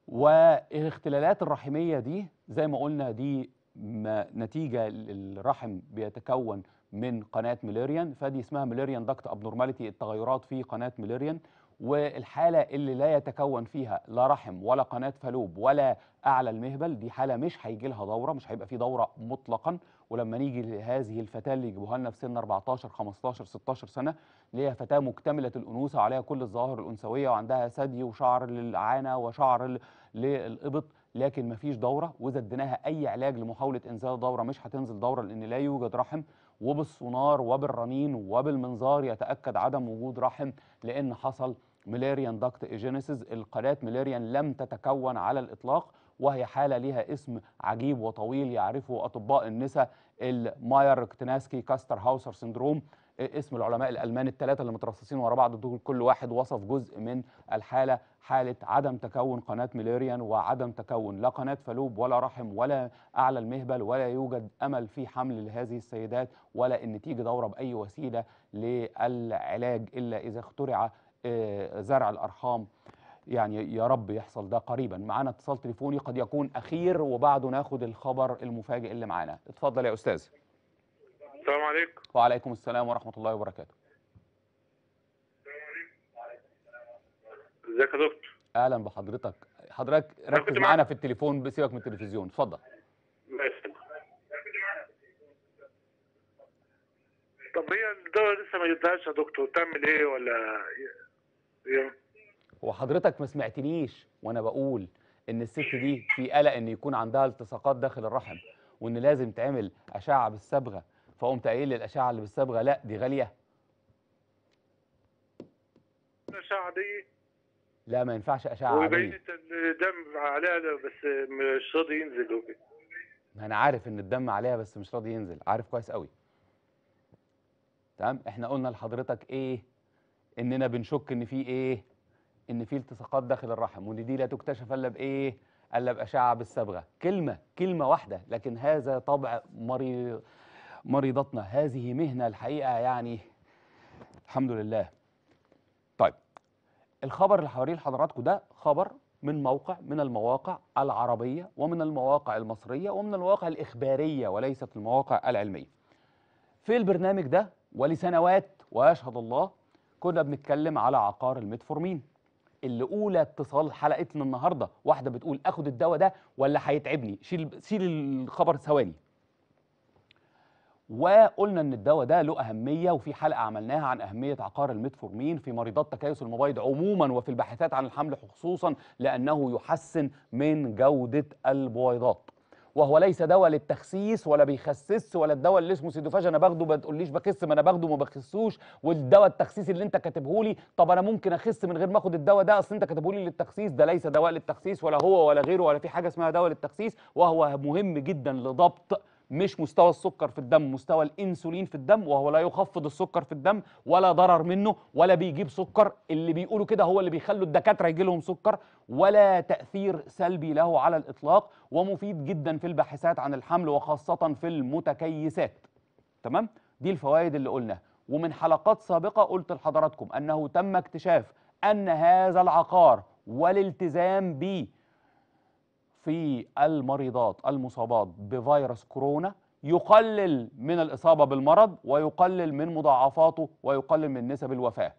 والاختلالات الرحميه دي زي ما قلنا دي ما نتيجه الرحم بيتكون من قناه ميليريان فدي اسمها ميليريان داكت ابنورماليتي التغيرات في قناه ميليريان والحالة اللي لا يتكون فيها لا رحم ولا قناة فالوب ولا أعلى المهبل دي حالة مش هيجي لها دورة مش هيبقى في دورة مطلقا ولما نيجي لهذه الفتاة اللي يجيبوها لنا في سن 14 15 16 سنة اللي هي فتاة مكتملة الأنوثة وعليها كل الظواهر الأنثوية وعندها ثدي وشعر للعانة وشعر للإبط لكن مفيش دورة واذا اديناها أي علاج لمحاولة إنزال دورة مش هتنزل دورة لأن لا يوجد رحم وبالسونار وبالرنين وبالمنظار يتأكد عدم وجود رحم لأن حصل ميلاريان داكت ايجينيسيس القناة ميلاريان لم تتكون على الإطلاق وهي حالة لها اسم عجيب وطويل يعرفه أطباء النساء الماير كتناسكي كاستر هاوسر سندروم اسم العلماء الالمان الثلاثه اللي مترصصين ورا بعض دول كل واحد وصف جزء من الحاله حاله عدم تكون قناه ميليريان وعدم تكون لا قناه فالوب ولا رحم ولا اعلى المهبل ولا يوجد امل في حمل لهذه السيدات ولا ان تيجي دوره باي وسيله للعلاج الا اذا اخترع آه، زرع الارحام يعني يا رب يحصل ده قريبا معانا اتصال تليفوني قد يكون اخير وبعده ناخد الخبر المفاجئ اللي معانا اتفضل يا استاذ السلام عليكم وعليكم السلام ورحمة الله وبركاته ازيك يا دكتور اهلا بحضرتك حضرتك ركز معانا في التليفون بسيبك من التلفزيون اتفضل طب هي الدواء لسه ما جبتهاش يا دكتور تعمل ايه ولا إيه؟ هو حضرتك ما سمعتنيش وانا بقول ان الست دي في قلق ان يكون عندها التصاقات داخل الرحم وان لازم تعمل اشعه بالصبغه فقمت قايل للاشعه اللي بالصبغه لا دي غاليه الاشعه دي لا ما ينفعش اشعه عاديه ويبين الدم عليها بس مش راضي ينزل ما انا عارف ان الدم عليها بس مش راضي ينزل عارف كويس قوي تمام احنا قلنا لحضرتك ايه اننا بنشك ان في ايه ان في التصاقات داخل الرحم وان دي لا تكتشف الا بايه الا باشعه بالصبغه كلمه كلمه واحده لكن هذا طبع مريض مريضتنا هذه مهنة الحقيقة يعني الحمد لله طيب الخبر اللي حواليه لحضراتكم ده خبر من موقع من المواقع العربية ومن المواقع المصرية ومن المواقع الإخبارية وليست المواقع العلمية في البرنامج ده ولسنوات ويشهد الله كنا بنتكلم على عقار الميتفورمين اللي اولى اتصال حلقتنا النهارده واحده بتقول اخد الدواء ده ولا هيتعبني شيل شيل الخبر ثواني وقلنا ان الدواء ده له اهميه وفي حلقه عملناها عن اهميه عقار الميتفورمين في مريضات تكيس المبايض عموما وفي الباحثات عن الحمل خصوصا لانه يحسن من جوده البويضات وهو ليس دواء للتخسيس ولا بيخسس ولا الدواء اللي اسمه سيدوفاج انا باخده ما تقوليش بخس ما انا باخده ما بخسوش والدواء التخسيس اللي انت كاتبه لي طب انا ممكن اخس من غير ما اخد الدواء ده اصل انت كاتبه لي للتخسيس ده ليس دواء للتخسيس ولا هو ولا غيره ولا في حاجه اسمها دواء للتخسيس وهو مهم جدا لضبط مش مستوى السكر في الدم مستوى الانسولين في الدم وهو لا يخفض السكر في الدم ولا ضرر منه ولا بيجيب سكر اللي بيقولوا كده هو اللي بيخلوا الدكاتره يجي لهم سكر ولا تاثير سلبي له على الاطلاق ومفيد جدا في الباحثات عن الحمل وخاصه في المتكيسات تمام دي الفوائد اللي قلناها ومن حلقات سابقه قلت لحضراتكم انه تم اكتشاف ان هذا العقار والالتزام به في المريضات المصابات بفيروس كورونا يقلل من الإصابة بالمرض ويقلل من مضاعفاته ويقلل من نسب الوفاة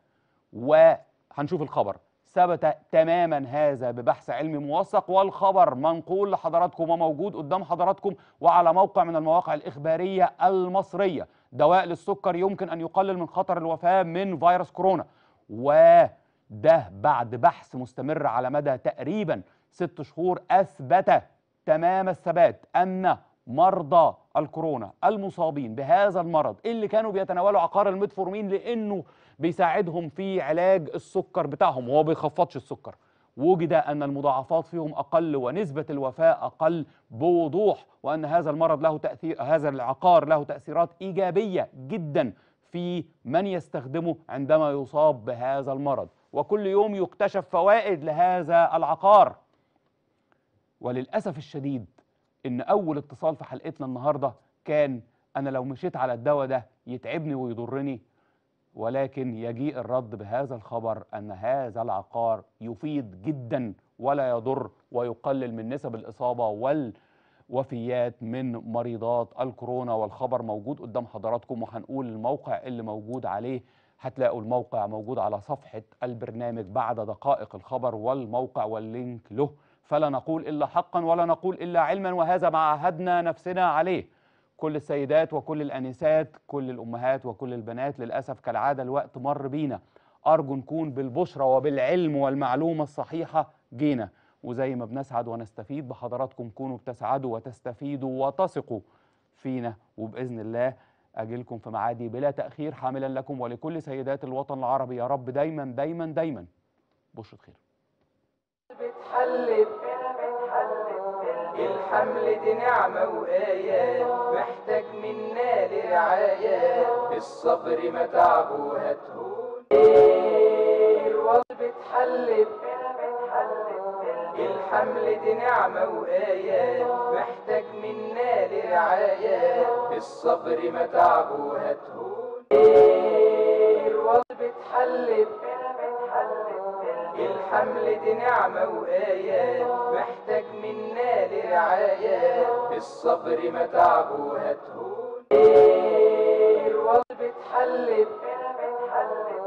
وهنشوف الخبر ثبت تماما هذا ببحث علمي موثق والخبر منقول لحضراتكم وموجود قدام حضراتكم وعلى موقع من المواقع الإخبارية المصرية دواء للسكر يمكن أن يقلل من خطر الوفاة من فيروس كورونا وده بعد بحث مستمر على مدى تقريبا ست شهور أثبت تمام الثبات أن مرضى الكورونا المصابين بهذا المرض اللي كانوا بيتناولوا عقار الميتفورمين لأنه بيساعدهم في علاج السكر بتاعهم وهو بيخفضش السكر وجد أن المضاعفات فيهم أقل ونسبة الوفاة أقل بوضوح وأن هذا المرض له تأثير هذا العقار له تأثيرات إيجابية جدا في من يستخدمه عندما يصاب بهذا المرض وكل يوم يكتشف فوائد لهذا العقار وللأسف الشديد إن أول اتصال في حلقتنا النهاردة كان أنا لو مشيت على الدواء ده يتعبني ويضرني ولكن يجيء الرد بهذا الخبر أن هذا العقار يفيد جدا ولا يضر ويقلل من نسب الإصابة والوفيات من مريضات الكورونا والخبر موجود قدام حضراتكم وهنقول الموقع اللي موجود عليه هتلاقوا الموقع موجود على صفحة البرنامج بعد دقائق الخبر والموقع واللينك له فلا نقول إلا حقا ولا نقول إلا علما وهذا ما عهدنا نفسنا عليه كل السيدات وكل الأنسات كل الأمهات وكل البنات للأسف كالعادة الوقت مر بينا أرجو نكون بالبشرى وبالعلم والمعلومة الصحيحة جينا وزي ما بنسعد ونستفيد بحضراتكم كونوا بتسعدوا وتستفيدوا وتثقوا فينا وبإذن الله أجلكم في معادي بلا تأخير حاملا لكم ولكل سيدات الوطن العربي يا رب دايما دايما دايما بشرة خير بتحلب الحمل دي نعمة وآيات محتاج منا لرعاية الصبر ما تعبه هتهون بتحلب الحمل دي نعمة وآيات محتاج منا لرعاية الصبر ما تعبه هتهون بتحلب الحمل دي نعمة وآية محتاج منا لرعاية الصبر متعب وهتهون الوصل بتحلب